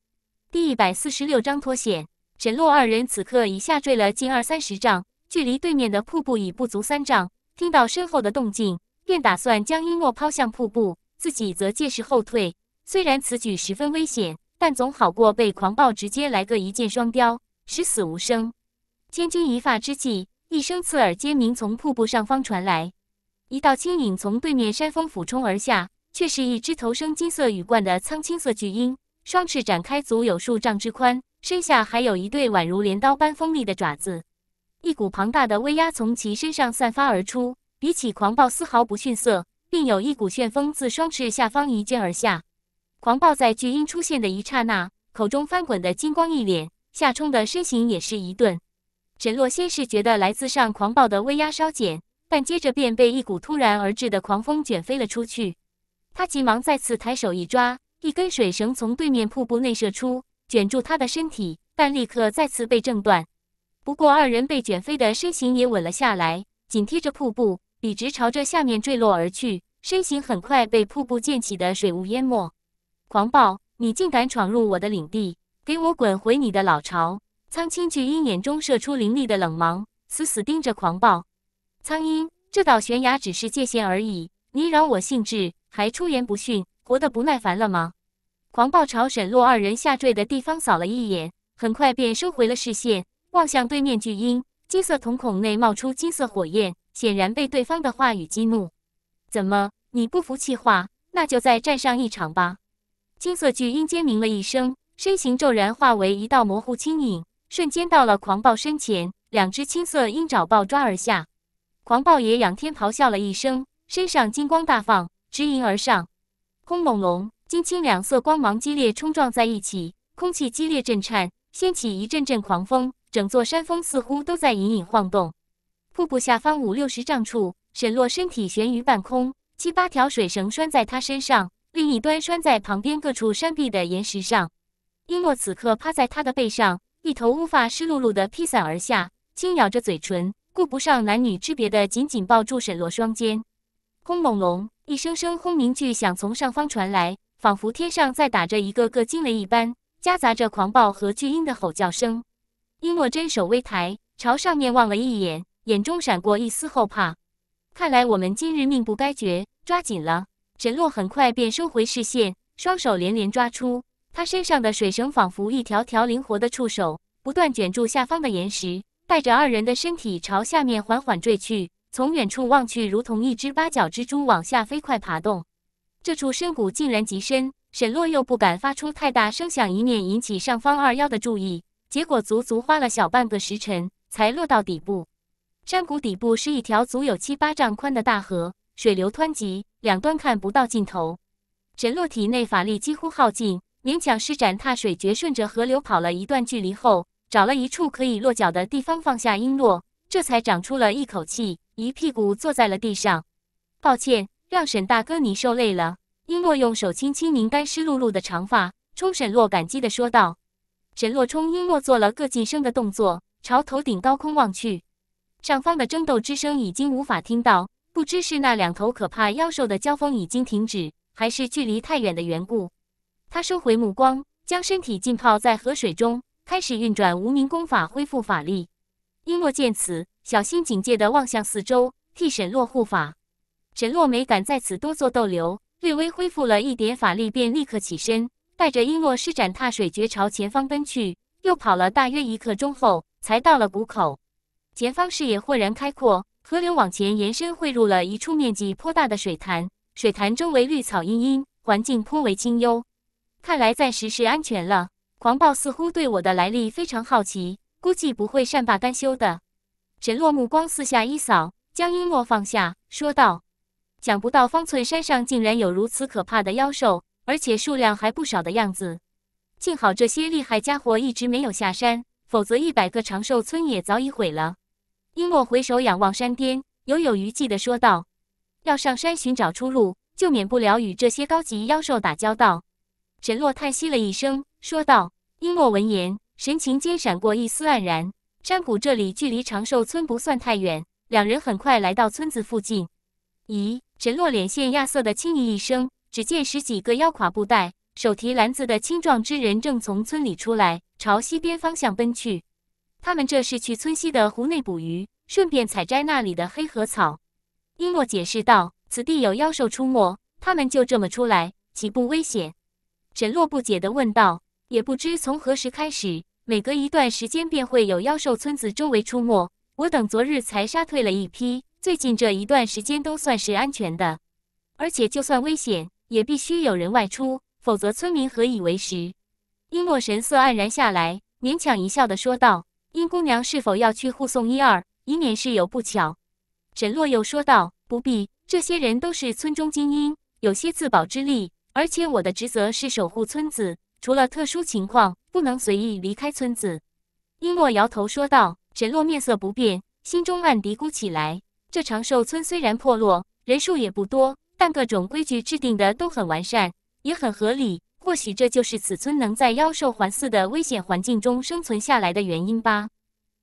第一百四十六章脱险。沈洛二人此刻已下坠了近二三十丈，距离对面的瀑布已不足三丈，听到身后的动静。便打算将璎珞抛向瀑布，自己则借势后退。虽然此举十分危险，但总好过被狂暴直接来个一箭双雕，十死无生。千钧一发之际，一声刺耳尖鸣从瀑布上方传来，一道轻影从对面山峰俯冲而下，却是一只头生金色羽冠的苍青色巨鹰，双翅展开足有数丈之宽，身下还有一对宛如镰刀般锋利的爪子，一股庞大的威压从其身上散发而出。比起狂暴丝毫不逊色，并有一股旋风自双翅下方一剑而下。狂暴在巨鹰出现的一刹那，口中翻滚的金光一脸，夏冲的身形也是一顿。沈洛先是觉得来自上狂暴的威压稍减，但接着便被一股突然而至的狂风卷飞了出去。他急忙再次抬手一抓，一根水绳从对面瀑布内射出，卷住他的身体，但立刻再次被挣断。不过二人被卷飞的身形也稳了下来，紧贴着瀑布。笔直朝着下面坠落而去，身形很快被瀑布溅起的水雾淹没。狂暴，你竟敢闯入我的领地，给我滚回你的老巢！苍青巨鹰眼中射出凌厉的冷芒，死死盯着狂暴。苍鹰，这道悬崖只是界限而已，你扰我兴致，还出言不逊，活得不耐烦了吗？狂暴朝沈洛二人下坠的地方扫了一眼，很快便收回了视线，望向对面巨鹰，金色瞳孔内冒出金色火焰。显然被对方的话语激怒，怎么你不服气话？那就再战上一场吧！金色巨鹰尖鸣了一声，身形骤然化为一道模糊轻影，瞬间到了狂暴身前，两只青色鹰爪抱抓而下。狂暴也仰天咆哮了一声，身上金光大放，直迎而上。轰隆隆，金青两色光芒激烈冲撞在一起，空气激烈震颤，掀起一阵阵狂风，整座山峰似乎都在隐隐晃动。瀑布下方五六十丈处，沈洛身体悬于半空，七八条水绳拴在他身上，另一端拴在旁边各处山壁的岩石上。璎珞此刻趴在他的背上，一头乌发湿漉漉的披散而下，轻咬着嘴唇，顾不上男女之别的，紧紧抱住沈洛双肩。轰隆隆，一声声轰鸣巨响从上方传来，仿佛天上在打着一个个惊雷一般，夹杂着狂暴和巨鹰的吼叫声。璎珞真手微抬，朝上面望了一眼。眼中闪过一丝后怕，看来我们今日命不该绝，抓紧了！沈洛很快便收回视线，双手连连抓出，他身上的水绳仿佛一条条灵活的触手，不断卷住下方的岩石，带着二人的身体朝下面缓缓坠去。从远处望去，如同一只八角蜘蛛往下飞快爬动。这处深谷竟然极深，沈洛又不敢发出太大声响，以免引起上方二妖的注意。结果足足花了小半个时辰，才落到底部。山谷底部是一条足有七八丈宽的大河，水流湍急，两端看不到尽头。沈洛体内法力几乎耗尽，勉强施展踏水诀，顺着河流跑了一段距离后，找了一处可以落脚的地方放下璎珞，这才长出了一口气，一屁股坐在了地上。抱歉，让沈大哥你受累了。璎珞用手轻轻拧干湿漉漉的长发，冲沈洛感激地说道。沈洛冲璎珞做了个晋升的动作，朝头顶高空望去。上方的争斗之声已经无法听到，不知是那两头可怕妖兽的交锋已经停止，还是距离太远的缘故。他收回目光，将身体浸泡在河水中，开始运转无名功法恢复法力。璎珞见此，小心警戒地望向四周，替沈洛护法。沈洛没敢在此多做逗留，略微恢复了一点法力，便立刻起身，带着璎珞施展踏水诀朝前方奔去。又跑了大约一刻钟后，才到了谷口。前方视野豁然开阔，河流往前延伸，汇入了一处面积颇大的水潭。水潭周围绿草茵茵，环境颇为清幽。看来暂时是安全了。狂暴似乎对我的来历非常好奇，估计不会善罢甘休的。沈洛目光四下一扫，将璎珞放下，说道：“想不到方寸山上竟然有如此可怕的妖兽，而且数量还不少的样子。幸好这些厉害家伙一直没有下山，否则一百个长寿村也早已毁了。”璎珞回首仰望山巅，犹有余悸地说道：“要上山寻找出路，就免不了与这些高级妖兽打交道。”沈洛叹息了一声，说道：“璎珞闻言，神情间闪过一丝黯然。山谷这里距离长寿村不算太远，两人很快来到村子附近。咦！沈洛脸现亚瑟的轻咦一声，只见十几个腰挎布袋、手提篮子的青壮之人正从村里出来，朝西边方向奔去。”他们这是去村西的湖内捕鱼，顺便采摘那里的黑河草。璎珞解释道：“此地有妖兽出没，他们就这么出来，岂不危险？”沈洛不解地问道：“也不知从何时开始，每隔一段时间便会有妖兽村子周围出没。我等昨日才杀退了一批，最近这一段时间都算是安全的。而且就算危险，也必须有人外出，否则村民何以为食？”璎珞神色黯然下来，勉强一笑地说道。殷姑娘是否要去护送一二，以免事有不巧？沈洛又说道：“不必，这些人都是村中精英，有些自保之力。而且我的职责是守护村子，除了特殊情况，不能随意离开村子。”殷洛摇头说道。沈洛面色不变，心中暗嘀咕起来：这长寿村虽然破落，人数也不多，但各种规矩制定的都很完善，也很合理。或许这就是此村能在妖兽环伺的危险环境中生存下来的原因吧。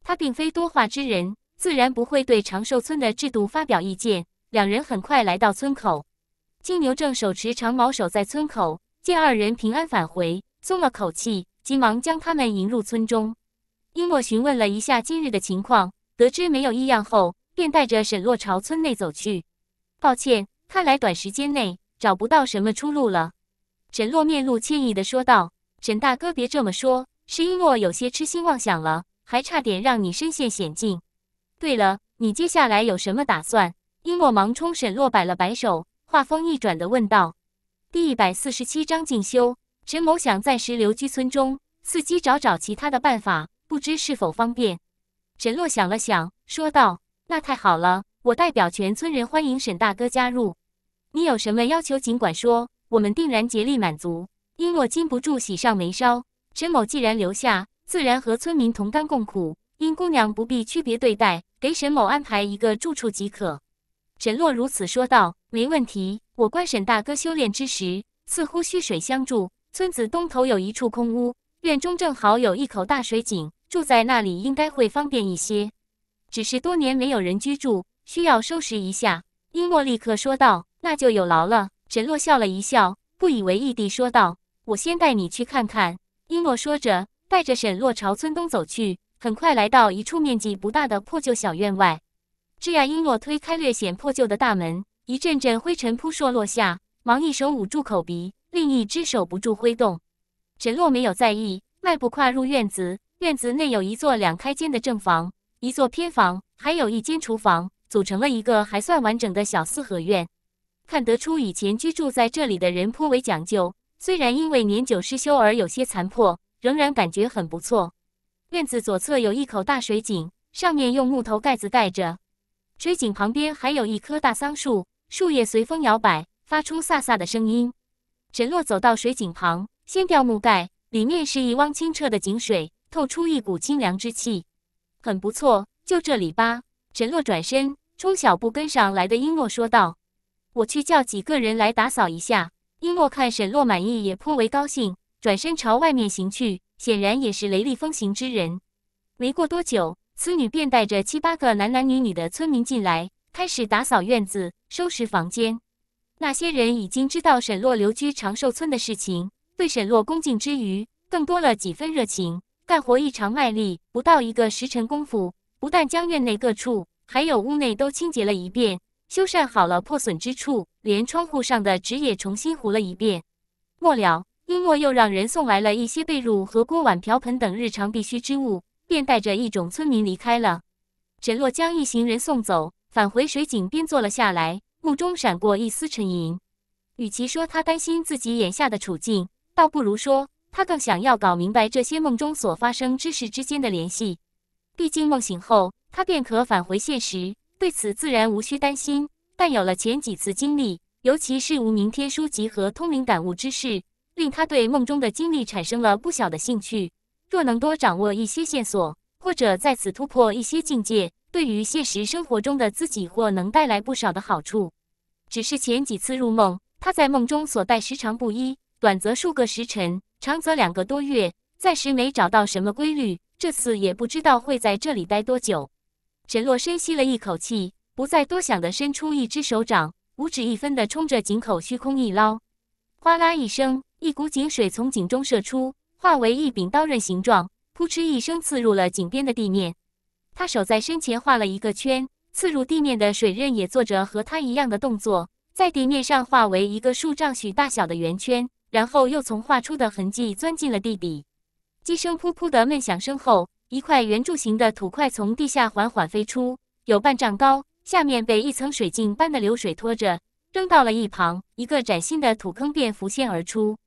他并非多话之人，自然不会对长寿村的制度发表意见。两人很快来到村口，金牛正手持长矛守在村口，见二人平安返回，松了口气，急忙将他们迎入村中。英珞询问了一下今日的情况，得知没有异样后，便带着沈洛朝村内走去。抱歉，看来短时间内找不到什么出路了。沈洛面露歉意的说道：“沈大哥，别这么说，是璎珞有些痴心妄想了，还差点让你身陷险境。对了，你接下来有什么打算？”璎珞忙冲沈洛摆了摆手，话锋一转的问道：“第一百四十七章进修，沈某想暂时留居村中，伺机找找其他的办法，不知是否方便？”沈洛想了想，说道：“那太好了，我代表全村人欢迎沈大哥加入。你有什么要求，尽管说。”我们定然竭力满足。璎珞禁不住喜上眉梢。沈某既然留下，自然和村民同甘共苦。因姑娘不必区别对待，给沈某安排一个住处即可。沈洛如此说道：“没问题，我观沈大哥修炼之时，似乎蓄水相助。村子东头有一处空屋，院中正好有一口大水井，住在那里应该会方便一些。只是多年没有人居住，需要收拾一下。”璎珞立刻说道：“那就有劳了。”沈洛笑了一笑，不以为意地说道：“我先带你去看看。”璎珞说着，带着沈洛朝村东走去。很快来到一处面积不大的破旧小院外，枝桠璎珞推开略显破旧的大门，一阵阵灰尘扑朔落下，忙一手捂住口鼻，另一只手不住挥动。沈洛没有在意，迈步跨入院子。院子内有一座两开间的正房，一座偏房，还有一间厨房，组成了一个还算完整的小四合院。看得出，以前居住在这里的人颇为讲究。虽然因为年久失修而有些残破，仍然感觉很不错。院子左侧有一口大水井，上面用木头盖子盖着。水井旁边还有一棵大桑树，树叶随风摇摆，发出飒飒的声音。沈洛走到水井旁，掀掉木盖，里面是一汪清澈的井水，透出一股清凉之气，很不错。就这里吧。沈洛转身冲小步跟上来的璎珞说道。我去叫几个人来打扫一下。璎珞看沈洛满意，也颇为高兴，转身朝外面行去，显然也是雷厉风行之人。没过多久，此女便带着七八个男男女女的村民进来，开始打扫院子、收拾房间。那些人已经知道沈洛留居长寿村的事情，对沈洛恭敬之余，更多了几分热情，干活异常卖力。不到一个时辰功夫，不但将院内各处，还有屋内都清洁了一遍。修缮好了破损之处，连窗户上的纸也重新糊了一遍。末了，璎珞又让人送来了一些被褥和锅碗瓢盆等日常必需之物，便带着一种村民离开了。沈洛将一行人送走，返回水井边坐了下来，目中闪过一丝沉吟。与其说他担心自己眼下的处境，倒不如说他更想要搞明白这些梦中所发生之事之间的联系。毕竟梦醒后，他便可返回现实。对此自然无需担心，但有了前几次经历，尤其是无名天书集和通灵感悟之事，令他对梦中的经历产生了不小的兴趣。若能多掌握一些线索，或者在此突破一些境界，对于现实生活中的自己或能带来不少的好处。只是前几次入梦，他在梦中所待时长不一，短则数个时辰，长则两个多月，暂时没找到什么规律。这次也不知道会在这里待多久。沈洛深吸了一口气，不再多想的伸出一只手掌，五指一分的冲着井口虚空一捞，哗啦一声，一股井水从井中射出，化为一柄刀刃形状，扑哧一声刺入了井边的地面。他手在身前画了一个圈，刺入地面的水刃也做着和他一样的动作，在地面上化为一个数丈许大小的圆圈，然后又从画出的痕迹钻进了地底。几声噗噗的闷响声后。一块圆柱形的土块从地下缓缓飞出，有半丈高，下面被一层水浸般的流水拖着，扔到了一旁，一个崭新的土坑便浮现而出。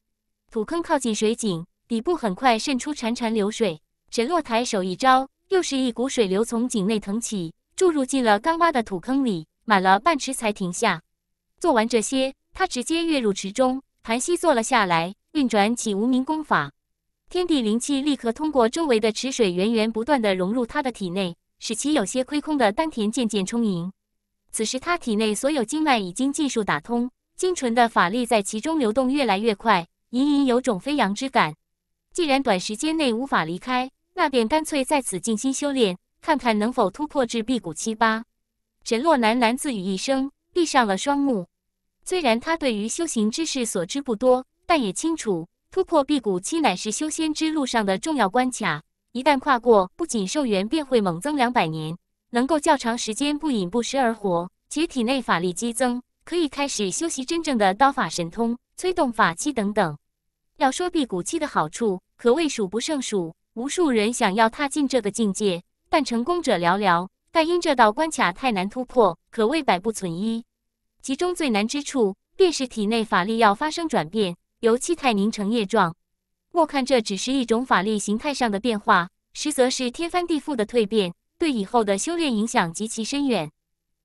土坑靠近水井，底部很快渗出潺潺流水。沈洛抬手一招，又是一股水流从井内腾起，注入进了刚挖的土坑里，满了半池才停下。做完这些，他直接跃入池中，盘膝坐了下来，运转起无名功法。天地灵气立刻通过周围的池水，源源不断的融入他的体内，使其有些亏空的丹田渐渐充盈。此时，他体内所有经脉已经尽数打通，精纯的法力在其中流动越来越快，隐隐有种飞扬之感。既然短时间内无法离开，那便干脆在此静心修炼，看看能否突破至辟谷期吧。沈洛喃喃自语一声，闭上了双目。虽然他对于修行之事所知不多，但也清楚。突破辟谷期乃是修仙之路上的重要关卡，一旦跨过，不仅寿元便会猛增两百年，能够较长时间不饮不食而活，且体内法力激增，可以开始修习真正的刀法神通、催动法器等等。要说辟谷期的好处，可谓数不胜数，无数人想要踏进这个境界，但成功者寥寥。但因这道关卡太难突破，可谓百不存一。其中最难之处，便是体内法力要发生转变。由气态凝成液状，莫看这只是一种法力形态上的变化，实则是天翻地覆的蜕变，对以后的修炼影响极其深远。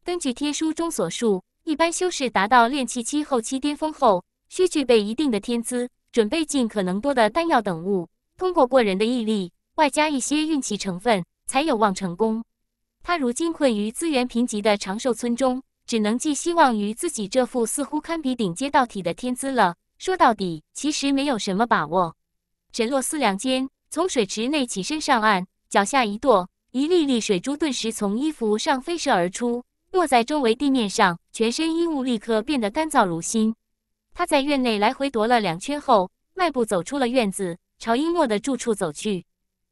根据天书中所述，一般修士达到炼气期后期巅峰后，需具备一定的天资，准备尽可能多的丹药等物，通过过人的毅力，外加一些运气成分，才有望成功。他如今困于资源贫瘠的长寿村中，只能寄希望于自己这副似乎堪比顶阶道体的天资了。说到底，其实没有什么把握。沈洛思量间，从水池内起身上岸，脚下一跺，一粒粒水珠顿时从衣服上飞射而出，落在周围地面上，全身衣物立刻变得干燥如新。他在院内来回踱了两圈后，迈步走出了院子，朝璎珞的住处走去。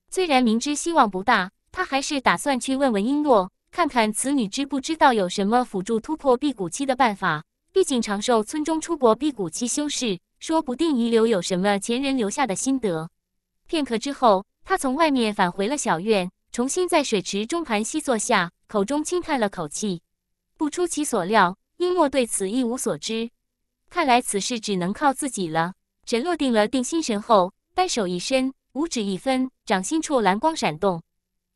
虽然明知希望不大，他还是打算去问问璎珞，看看此女知不知道有什么辅助突破辟谷期的办法。毕竟长寿村中出国辟谷期修士，说不定遗留有什么前人留下的心得。片刻之后，他从外面返回了小院，重新在水池中盘膝坐下，口中轻叹了口气。不出其所料，璎珞对此一无所知。看来此事只能靠自己了。沈落定了定心神后，单手一伸，五指一分，掌心处蓝光闪动，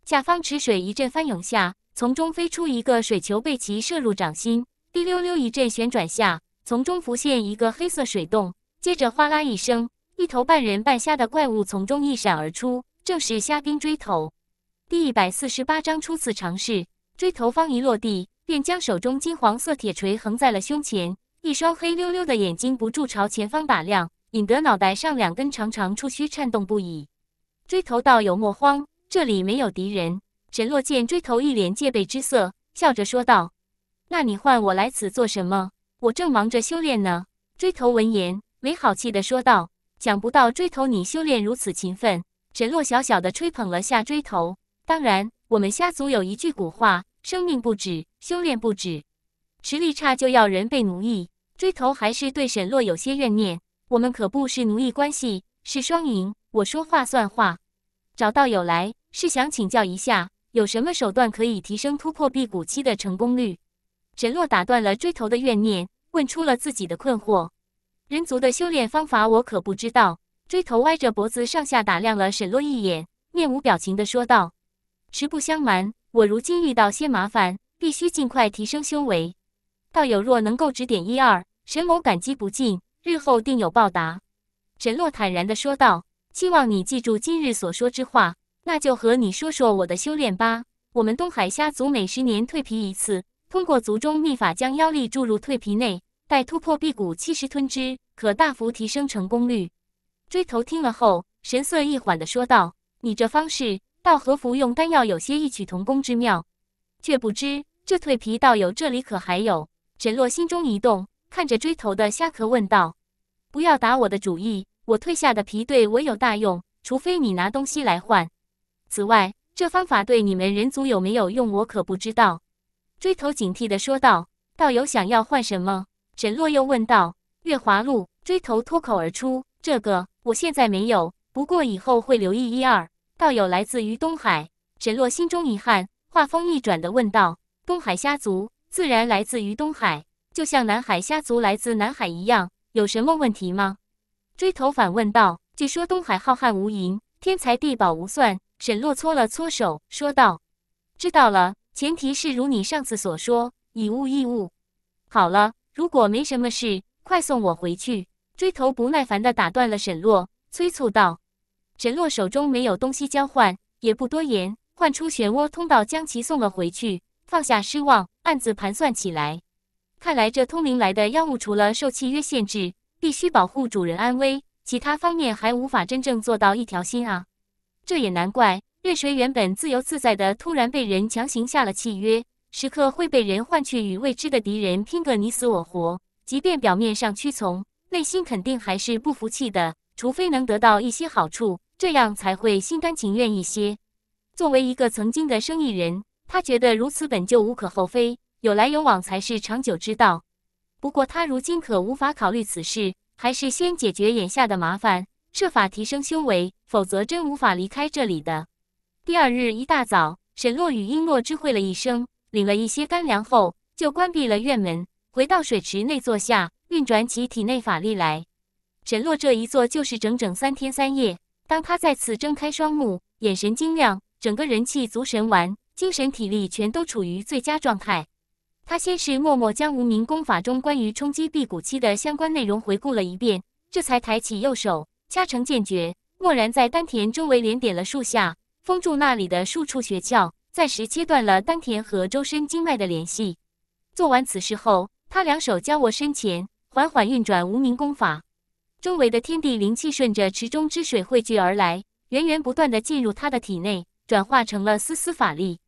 下方池水一阵翻涌下，从中飞出一个水球，被其射入掌心。滴溜溜一阵旋转下，从中浮现一个黑色水洞，接着哗啦一声，一头半人半虾的怪物从中一闪而出，正是虾兵锥头。第一百四十八章初次尝试。锥头方一落地，便将手中金黄色铁锤横在了胸前，一双黑溜溜的眼睛不住朝前方打量，引得脑袋上两根长长触须颤动不已。锥头道友莫慌，这里没有敌人。沈洛见锥头一脸戒备之色，笑着说道。那你唤我来此做什么？我正忙着修炼呢。锥头闻言，没好气的说道：“想不到锥头你修炼如此勤奋。”沈洛小小的吹捧了下锥头。当然，我们虾族有一句古话：“生命不止，修炼不止。”实力差就要人被奴役。锥头还是对沈洛有些怨念。我们可不是奴役关系，是双赢。我说话算话。找道友来是想请教一下，有什么手段可以提升突破辟谷期的成功率？沈洛打断了锥头的怨念，问出了自己的困惑：“人族的修炼方法，我可不知道。”锥头歪着脖子，上下打量了沈洛一眼，面无表情的说道：“实不相瞒，我如今遇到些麻烦，必须尽快提升修为。道友若能够指点一二，沈某感激不尽，日后定有报答。”沈洛坦然的说道：“希望你记住今日所说之话。那就和你说说我的修炼吧。我们东海虾族每十年蜕皮一次。”通过族中秘法将妖力注入蜕皮内，待突破辟谷七十吞之，可大幅提升成功率。锥头听了后，神色一缓地说道：“你这方式倒和服用丹药有些异曲同工之妙，却不知这蜕皮倒有这里可还有。”沈洛心中一动，看着锥头的虾壳问道：“不要打我的主意，我蜕下的皮对我有大用，除非你拿东西来换。此外，这方法对你们人族有没有用，我可不知道。”锥头警惕地说道：“道友想要换什么？”沈洛又问道。月华路锥头脱口而出：“这个我现在没有，不过以后会留意一二。”道友来自于东海。沈洛心中遗憾，话锋一转地问道：“东海虾族自然来自于东海，就像南海虾族来自南海一样，有什么问题吗？”锥头反问道：“据说东海浩瀚无垠，天才地宝无算。”沈洛搓了搓手，说道：“知道了。”前提是如你上次所说，以物易物。好了，如果没什么事，快送我回去。追头不耐烦地打断了沈洛，催促道。沈洛手中没有东西交换，也不多言，唤出漩涡通道将其送了回去，放下失望，暗自盘算起来。看来这通灵来的妖物，除了受契约限制，必须保护主人安危，其他方面还无法真正做到一条心啊。这也难怪。任谁原本自由自在的，突然被人强行下了契约，时刻会被人换去与未知的敌人拼个你死我活。即便表面上屈从，内心肯定还是不服气的。除非能得到一些好处，这样才会心甘情愿一些。作为一个曾经的生意人，他觉得如此本就无可厚非，有来有往才是长久之道。不过他如今可无法考虑此事，还是先解决眼下的麻烦，设法提升修为，否则真无法离开这里的。第二日一大早，沈洛与璎珞知会了一声，领了一些干粮后，就关闭了院门，回到水池内坐下，运转起体内法力来。沈洛这一坐就是整整三天三夜。当他再次睁开双目，眼神晶亮，整个人气足神完，精神体力全都处于最佳状态。他先是默默将无名功法中关于冲击辟谷期的相关内容回顾了一遍，这才抬起右手，掐成剑诀，默然在丹田周围连点了数下。封住那里的数处穴窍，暂时切断了丹田和周身经脉的联系。做完此事后，他两手交握身前，缓缓运转无名功法。周围的天地灵气顺着池中之水汇聚而来，源源不断的进入他的体内，转化成了丝丝法力。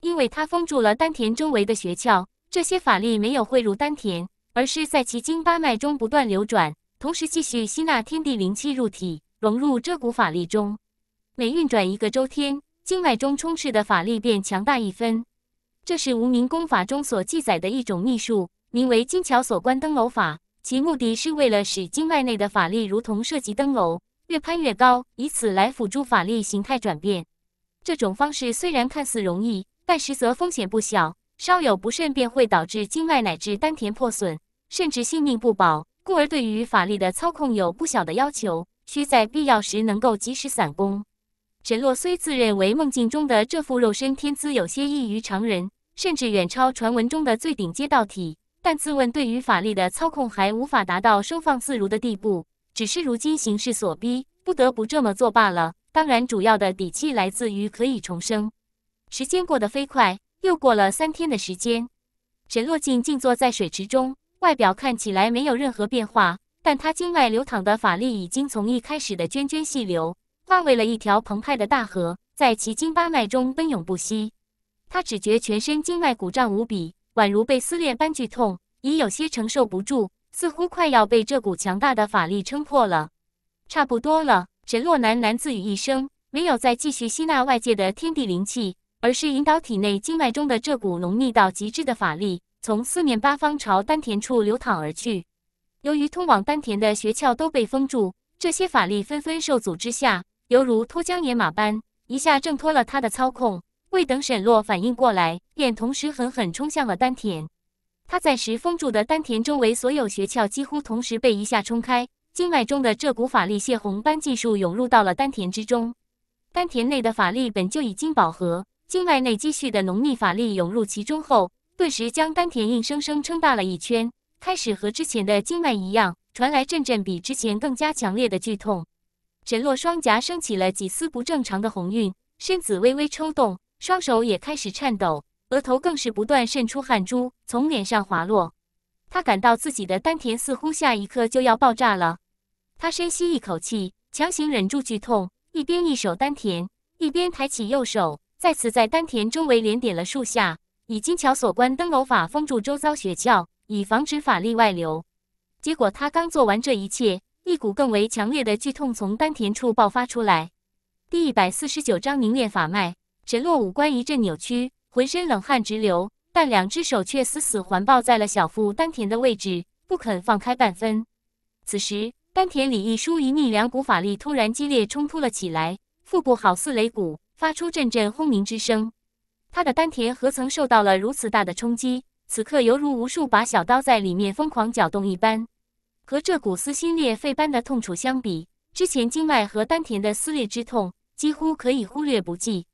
因为他封住了丹田周围的穴窍，这些法力没有汇入丹田，而是在奇经八脉中不断流转，同时继续吸纳天地灵气入体，融入这股法力中。每运转一个周天，经脉中充斥的法力便强大一分。这是无名功法中所记载的一种秘术，名为“金桥锁关登楼法”。其目的是为了使经脉内的法力如同涉及登楼，越攀越高，以此来辅助法力形态转变。这种方式虽然看似容易，但实则风险不小，稍有不慎便会导致经脉乃至丹田破损，甚至性命不保。故而，对于法力的操控有不小的要求，需在必要时能够及时散功。沈洛虽自认为梦境中的这副肉身天资有些异于常人，甚至远超传闻中的最顶阶道体，但自问对于法力的操控还无法达到收放自如的地步，只是如今形势所逼，不得不这么做罢了。当然，主要的底气来自于可以重生。时间过得飞快，又过了三天的时间，沈洛静静坐在水池中，外表看起来没有任何变化，但他经脉流淌的法力已经从一开始的涓涓细流。化为了一条澎湃的大河，在其经八脉中奔涌不息。他只觉全身经脉鼓胀无比，宛如被撕裂般剧痛，已有些承受不住，似乎快要被这股强大的法力撑破了。差不多了，神洛喃喃自语一声，没有再继续吸纳外界的天地灵气，而是引导体内经脉中的这股浓密到极致的法力，从四面八方朝丹田处流淌而去。由于通往丹田的穴窍都被封住，这些法力纷纷受阻之下。犹如脱缰野马般，一下挣脱了他的操控。未等沈洛反应过来，便同时狠狠冲向了丹田。他暂时封住的丹田周围所有穴窍几乎同时被一下冲开，经脉中的这股法力泄洪般技术涌入到了丹田之中。丹田内的法力本就已经饱和，经脉内积蓄的浓密法力涌入其中后，顿时将丹田硬生生撑大了一圈，开始和之前的经脉一样，传来阵阵比之前更加强烈的剧痛。沈洛双颊升起了几丝不正常的红晕，身子微微抽动，双手也开始颤抖，额头更是不断渗出汗珠，从脸上滑落。他感到自己的丹田似乎下一刻就要爆炸了。他深吸一口气，强行忍住剧痛，一边一手丹田，一边抬起右手，再次在丹田周围连点了数下，以金桥锁关登楼法封住周遭血窍，以防止法力外流。结果他刚做完这一切。一股更为强烈的剧痛从丹田处爆发出来。第一百四十九章凝练法脉，神洛五官一阵扭曲，浑身冷汗直流，但两只手却死死环抱在了小腹丹田的位置，不肯放开半分。此时，丹田里一疏一逆两股法力突然激烈冲突了起来，腹部好似擂鼓，发出阵阵轰鸣之声。他的丹田何曾受到了如此大的冲击？此刻犹如无数把小刀在里面疯狂搅动一般。和这股撕心裂肺般的痛楚相比，之前经脉和丹田的撕裂之痛几乎可以忽略不计。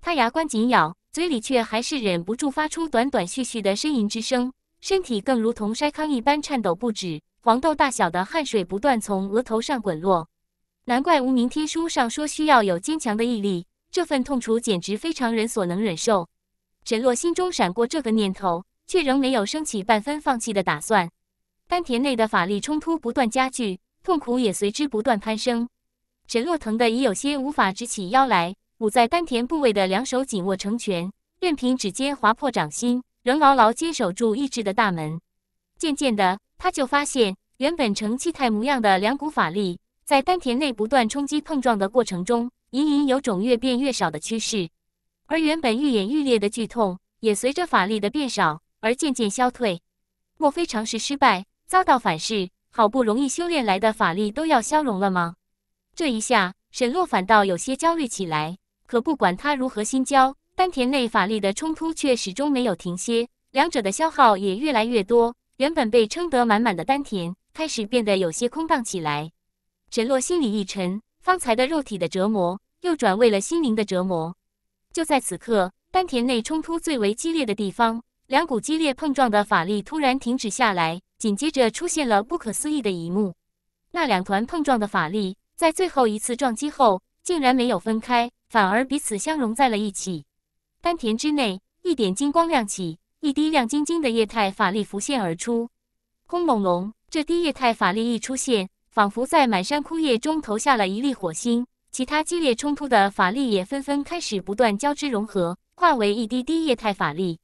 他牙关紧咬，嘴里却还是忍不住发出短短续续的呻吟之声，身体更如同筛糠一般颤抖不止，黄豆大小的汗水不断从额头上滚落。难怪无名天书上说需要有坚强的毅力，这份痛楚简直非常人所能忍受。沈洛心中闪过这个念头，却仍没有升起半分放弃的打算。丹田内的法力冲突不断加剧，痛苦也随之不断攀升。沈洛疼得已有些无法直起腰来，捂在丹田部位的两手紧握成拳，任凭指尖划破掌心，仍牢牢坚守住意志的大门。渐渐的，他就发现，原本成气态模样的两股法力，在丹田内不断冲击碰撞的过程中，隐隐有种越变越少的趋势。而原本愈演愈烈的剧痛，也随着法力的变少而渐渐消退。莫非尝试失败？遭到反噬，好不容易修炼来的法力都要消融了吗？这一下，沈洛反倒有些焦虑起来。可不管他如何心焦，丹田内法力的冲突却始终没有停歇，两者的消耗也越来越多。原本被撑得满满的丹田开始变得有些空荡起来。沈洛心里一沉，方才的肉体的折磨又转为了心灵的折磨。就在此刻，丹田内冲突最为激烈的地方，两股激烈碰撞的法力突然停止下来。紧接着出现了不可思议的一幕，那两团碰撞的法力在最后一次撞击后，竟然没有分开，反而彼此相融在了一起。丹田之内，一点金光亮起，一滴亮晶晶的液态法力浮现而出。空猛龙这滴液态法力一出现，仿佛在满山枯叶中投下了一粒火星，其他激烈冲突的法力也纷纷开始不断交织融合，化为一滴滴液态法力。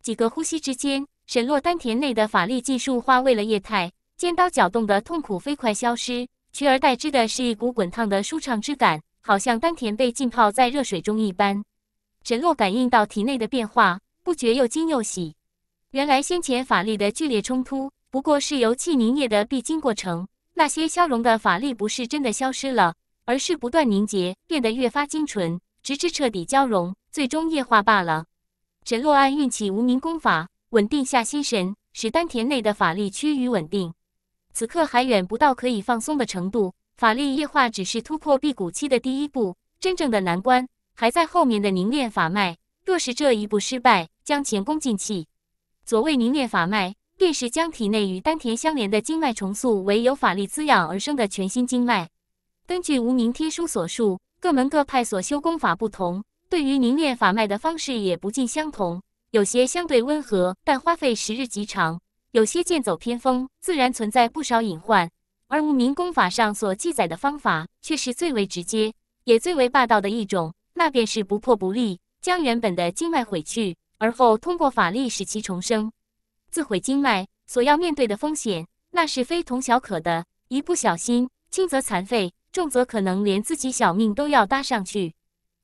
几个呼吸之间。沈洛丹田内的法力技术化为了液态，尖刀搅动的痛苦飞快消失，取而代之的是一股滚烫的舒畅之感，好像丹田被浸泡在热水中一般。沈洛感应到体内的变化，不觉又惊又喜。原来先前法力的剧烈冲突，不过是由气凝液的必经过程。那些消融的法力不是真的消失了，而是不断凝结，变得越发精纯，直至彻底交融，最终液化罢了。沈洛按运气无名功法。稳定下心神，使丹田内的法力趋于稳定。此刻还远不到可以放松的程度，法力液化只是突破辟谷期的第一步，真正的难关还在后面的凝练法脉。若是这一步失败，将前功尽弃。所谓凝练法脉，便是将体内与丹田相连的经脉重塑为由法力滋养而生的全新经脉。根据无名天书所述，各门各派所修功法不同，对于凝练法脉的方式也不尽相同。有些相对温和，但花费时日极长；有些剑走偏锋，自然存在不少隐患。而无名功法上所记载的方法，却是最为直接，也最为霸道的一种。那便是不破不立，将原本的经脉毁去，而后通过法力使其重生。自毁经脉所要面对的风险，那是非同小可的。一不小心，轻则残废，重则可能连自己小命都要搭上去。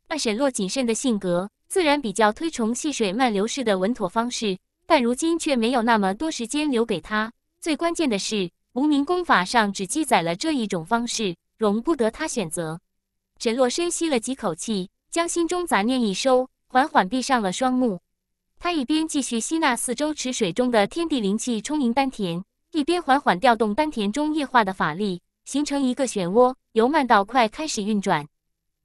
按沈洛谨慎的性格，自然比较推崇细水漫流式的稳妥方式，但如今却没有那么多时间留给他。最关键的是，无名功法上只记载了这一种方式，容不得他选择。沈洛深吸了几口气，将心中杂念一收，缓缓闭上了双目。他一边继续吸纳四周池水中的天地灵气充盈丹田，一边缓缓调动丹田中液化的法力，形成一个漩涡，由慢到快开始运转。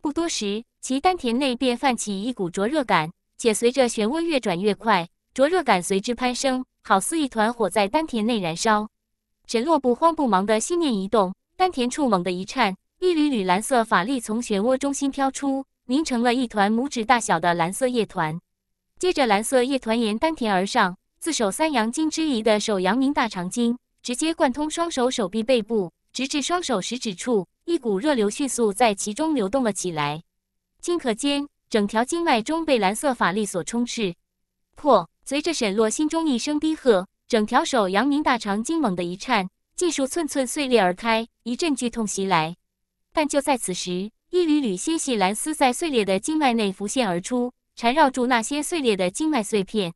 不多时。其丹田内便泛起一股灼热感，且随着漩涡越转越快，灼热感随之攀升，好似一团火在丹田内燃烧。沈洛不慌不忙的心念一动，丹田处猛地一颤，一缕缕蓝色法力从漩涡中心飘出，凝成了一团拇指大小的蓝色液团。接着，蓝色液团沿丹田而上，自手三阳经之一的手阳明大肠经直接贯通双手手臂背部，直至双手食指处，一股热流迅速在其中流动了起来。顷刻间，整条经脉中被蓝色法力所充斥。破！随着沈洛心中一声低喝，整条手阳明大肠经猛地一颤，技术寸寸碎裂而开，一阵剧痛袭来。但就在此时，一缕缕纤细蓝丝在碎裂的经脉内浮现而出，缠绕住那些碎裂的经脉碎片。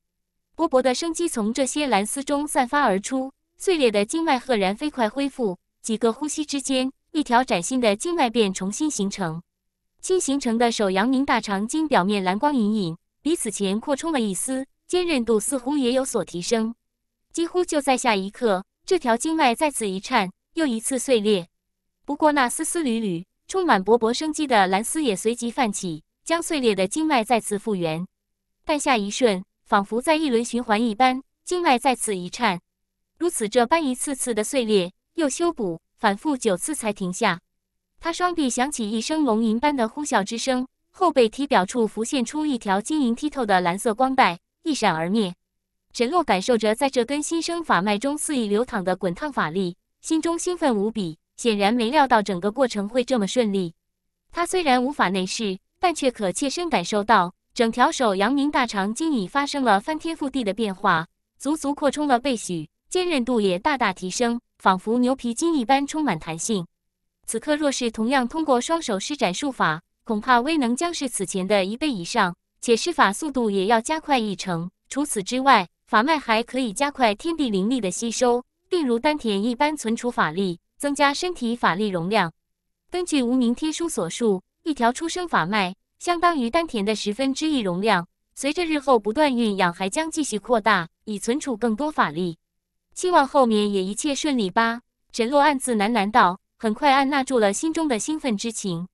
薄薄的生机从这些蓝丝中散发而出，碎裂的经脉赫然飞快恢复。几个呼吸之间，一条崭新的经脉便重新形成。新形成的手阳明大肠经表面蓝光隐隐，比此前扩充了一丝，坚韧度似乎也有所提升。几乎就在下一刻，这条经脉再次一颤，又一次碎裂。不过那丝丝缕缕充满勃勃生机的蓝丝也随即泛起，将碎裂的经脉再次复原。但下一瞬，仿佛在一轮循环一般，经脉再次一颤。如此这般一次次的碎裂又修补，反复九次才停下。他双臂响起一声龙吟般的呼啸之声，后背体表处浮现出一条晶莹剔透的蓝色光带，一闪而灭。沈洛感受着在这根新生法脉中肆意流淌的滚烫法力，心中兴奋无比。显然没料到整个过程会这么顺利。他虽然无法内视，但却可切身感受到，整条手阳明大肠经已发生了翻天覆地的变化，足足扩充了倍许，坚韧度也大大提升，仿佛牛皮筋一般充满弹性。此刻若是同样通过双手施展术法，恐怕威能将是此前的一倍以上，且施法速度也要加快一成。除此之外，法脉还可以加快天地灵力的吸收，并如丹田一般存储法力，增加身体法力容量。根据无名天书所述，一条出生法脉相当于丹田的十分之一容量，随着日后不断运养，还将继续扩大，以存储更多法力。希望后面也一切顺利吧。沈洛暗自喃喃道。很快按捺住了心中的兴奋之情。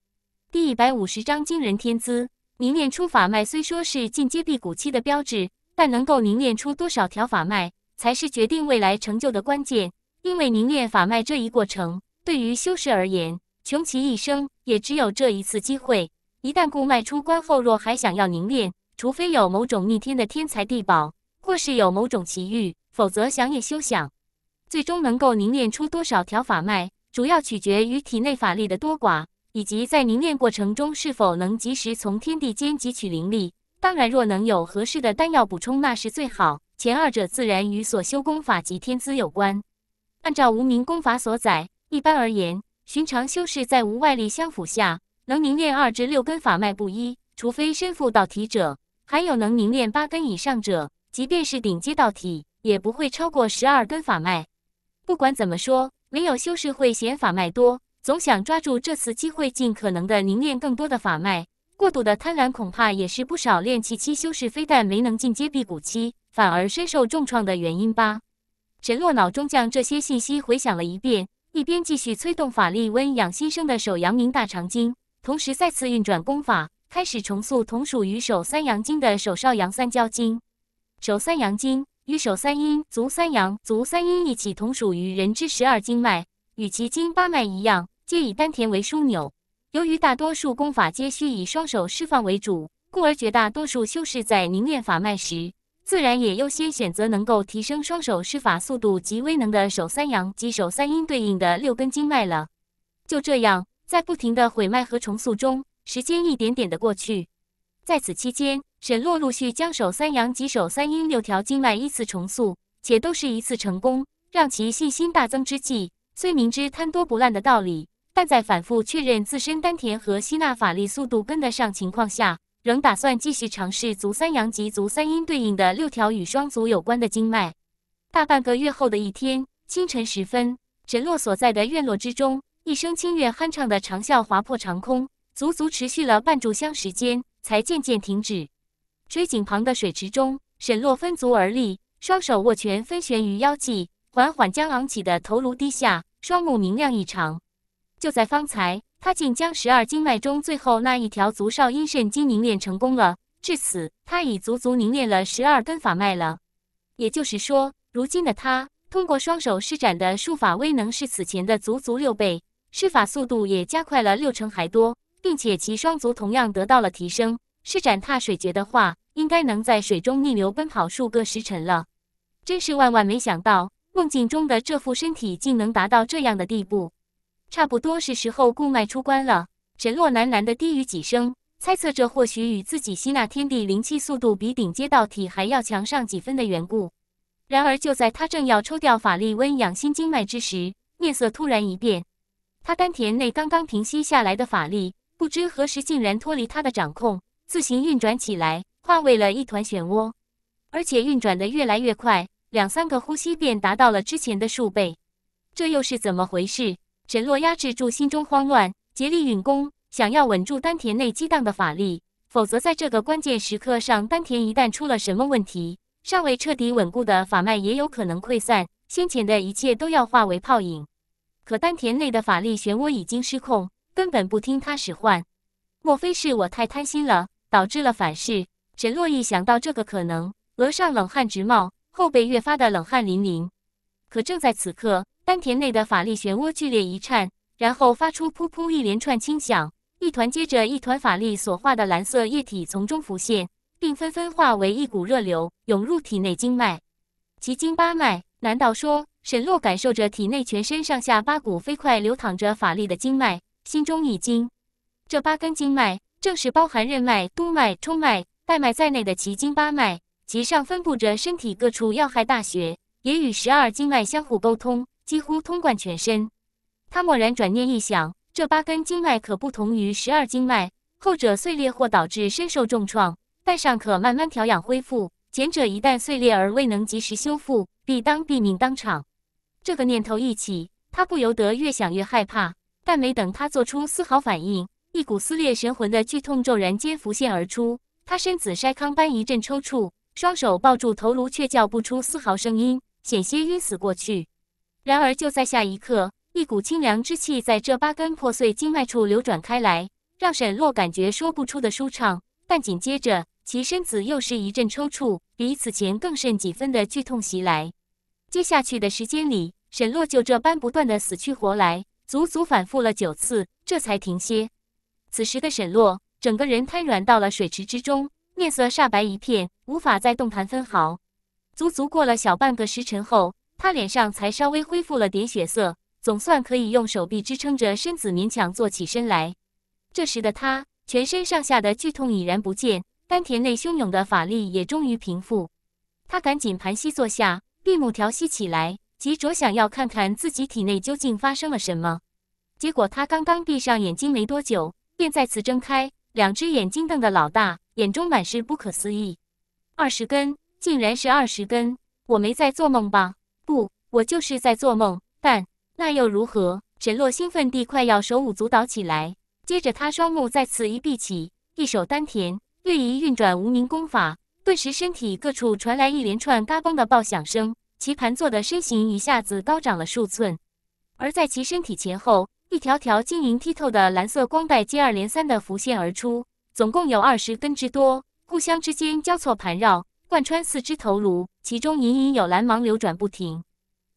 第一百五十章惊人天资凝练出法脉，虽说是进阶辟谷期的标志，但能够凝练出多少条法脉，才是决定未来成就的关键。因为凝练法脉这一过程，对于修士而言，穷其一生也只有这一次机会。一旦故脉出关后，若还想要凝练，除非有某种逆天的天材地宝，或是有某种奇遇，否则想也休想。最终能够凝练出多少条法脉？主要取决于体内法力的多寡，以及在凝练过程中是否能及时从天地间汲取灵力。当然，若能有合适的丹药补充，那是最好。前二者自然与所修功法及天资有关。按照无名功法所载，一般而言，寻常修士在无外力相辅下，能凝练二至六根法脉不一，除非身负道体者，还有能凝练八根以上者。即便是顶级道体，也不会超过十二根法脉。不管怎么说。没有修士会嫌法脉多，总想抓住这次机会，尽可能的凝练更多的法脉。过度的贪婪，恐怕也是不少练气期修士非但没能进阶辟谷期，反而深受重创的原因吧。神洛脑中将这些信息回想了一遍，一边继续催动法力温养新生的手阳明大肠经，同时再次运转功法，开始重塑同属于手三阳经的手少阳三焦经、手三阳经。与手三阴、足三阳、足三阴一起，同属于人之十二经脉，与其经八脉一样，皆以丹田为枢纽。由于大多数功法皆需以双手释放为主，故而绝大多数修士在凝练法脉时，自然也优先选择能够提升双手施法速度及威能的手三阳及手三阴对应的六根经脉了。就这样，在不停的毁脉和重塑中，时间一点点的过去。在此期间，沈洛陆续将手三阳及手三阴六条经脉依次重塑，且都是一次成功，让其信心大增之际，虽明知贪多不烂的道理，但在反复确认自身丹田和吸纳法力速度跟得上情况下，仍打算继续尝试足三阳及足三阴对应的六条与双足有关的经脉。大半个月后的一天清晨时分，沈洛所在的院落之中，一声清越酣畅的长啸划破长空，足足持续了半炷香时间，才渐渐停止。水井旁的水池中，沈洛分足而立，双手握拳分旋于腰际，缓缓将昂起的头颅低下，双目明亮异常。就在方才，他竟将十二经脉中最后那一条足少阴肾经凝练成功了。至此，他已足足凝练了十二根法脉了。也就是说，如今的他通过双手施展的术法威能是此前的足足六倍，施法速度也加快了六成还多，并且其双足同样得到了提升。施展踏水诀的话。应该能在水中逆流奔跑数个时辰了，真是万万没想到，梦境中的这副身体竟能达到这样的地步。差不多是时候故脉出关了，沈洛喃喃地低语几声，猜测这或许与自己吸纳天地灵气速度比顶阶道体还要强上几分的缘故。然而就在他正要抽调法力温养心经脉之时，面色突然一变，他丹田内刚刚平息下来的法力，不知何时竟然脱离他的掌控，自行运转起来。化为了一团漩涡，而且运转的越来越快，两三个呼吸便达到了之前的数倍。这又是怎么回事？沈洛压制住心中慌乱，竭力运功，想要稳住丹田内激荡的法力。否则，在这个关键时刻上，丹田一旦出了什么问题，尚未彻底稳固的法脉也有可能溃散，先前的一切都要化为泡影。可丹田内的法力漩涡已经失控，根本不听他使唤。莫非是我太贪心了，导致了反噬？沈洛一想到这个可能，额上冷汗直冒，后背越发的冷汗淋淋。可正在此刻，丹田内的法力漩涡剧烈一颤，然后发出噗噗一连串轻响，一团接着一团法力所化的蓝色液体从中浮现，并纷纷化为一股热流涌入体内经脉。奇经八脉？难道说沈洛感受着体内全身上下八股飞快流淌着法力的经脉，心中一惊：这八根经脉正是包含任脉、督脉、冲脉。带脉在内的奇经八脉，其上分布着身体各处要害大穴，也与十二经脉相互沟通，几乎通贯全身。他蓦然转念一想，这八根经脉可不同于十二经脉，后者碎裂或导致身受重创，带上可慢慢调养恢复；前者一旦碎裂而未能及时修复，必当毙命当场。这个念头一起，他不由得越想越害怕。但没等他做出丝毫反应，一股撕裂神魂的剧痛骤然间浮现而出。他身子筛糠般一阵抽搐，双手抱住头颅，却叫不出丝毫声音，险些晕死过去。然而就在下一刻，一股清凉之气在这八根破碎经脉处流转开来，让沈洛感觉说不出的舒畅。但紧接着，其身子又是一阵抽搐，比此前更甚几分的剧痛袭来。接下去的时间里，沈洛就这般不断的死去活来，足足反复了九次，这才停歇。此时的沈洛。整个人瘫软到了水池之中，面色煞白一片，无法再动弹分毫。足足过了小半个时辰后，他脸上才稍微恢复了点血色，总算可以用手臂支撑着身子勉强坐起身来。这时的他全身上下的剧痛已然不见，丹田内汹涌的法力也终于平复。他赶紧盘膝坐下，闭目调息起来，急着想要看看自己体内究竟发生了什么。结果他刚刚闭上眼睛没多久，便再次睁开。两只眼睛瞪得老大，眼中满是不可思议。二十根，竟然是二十根！我没在做梦吧？不，我就是在做梦。但那又如何？沈洛兴奋地快要手舞足蹈起来。接着，他双目再次一闭起，一手丹田，略一运转无名功法，顿时身体各处传来一连串嘎嘣的爆响声。棋盘座的身形一下子高涨了数寸，而在其身体前后。一条条晶莹剔透的蓝色光带接二连三地浮现而出，总共有二十根之多，互相之间交错盘绕，贯穿四肢头颅，其中隐隐有蓝芒流转不停。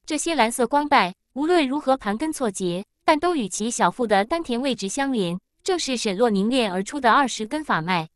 这些蓝色光带无论如何盘根错节，但都与其小腹的丹田位置相连，正是沈洛凝练而出的二十根法脉。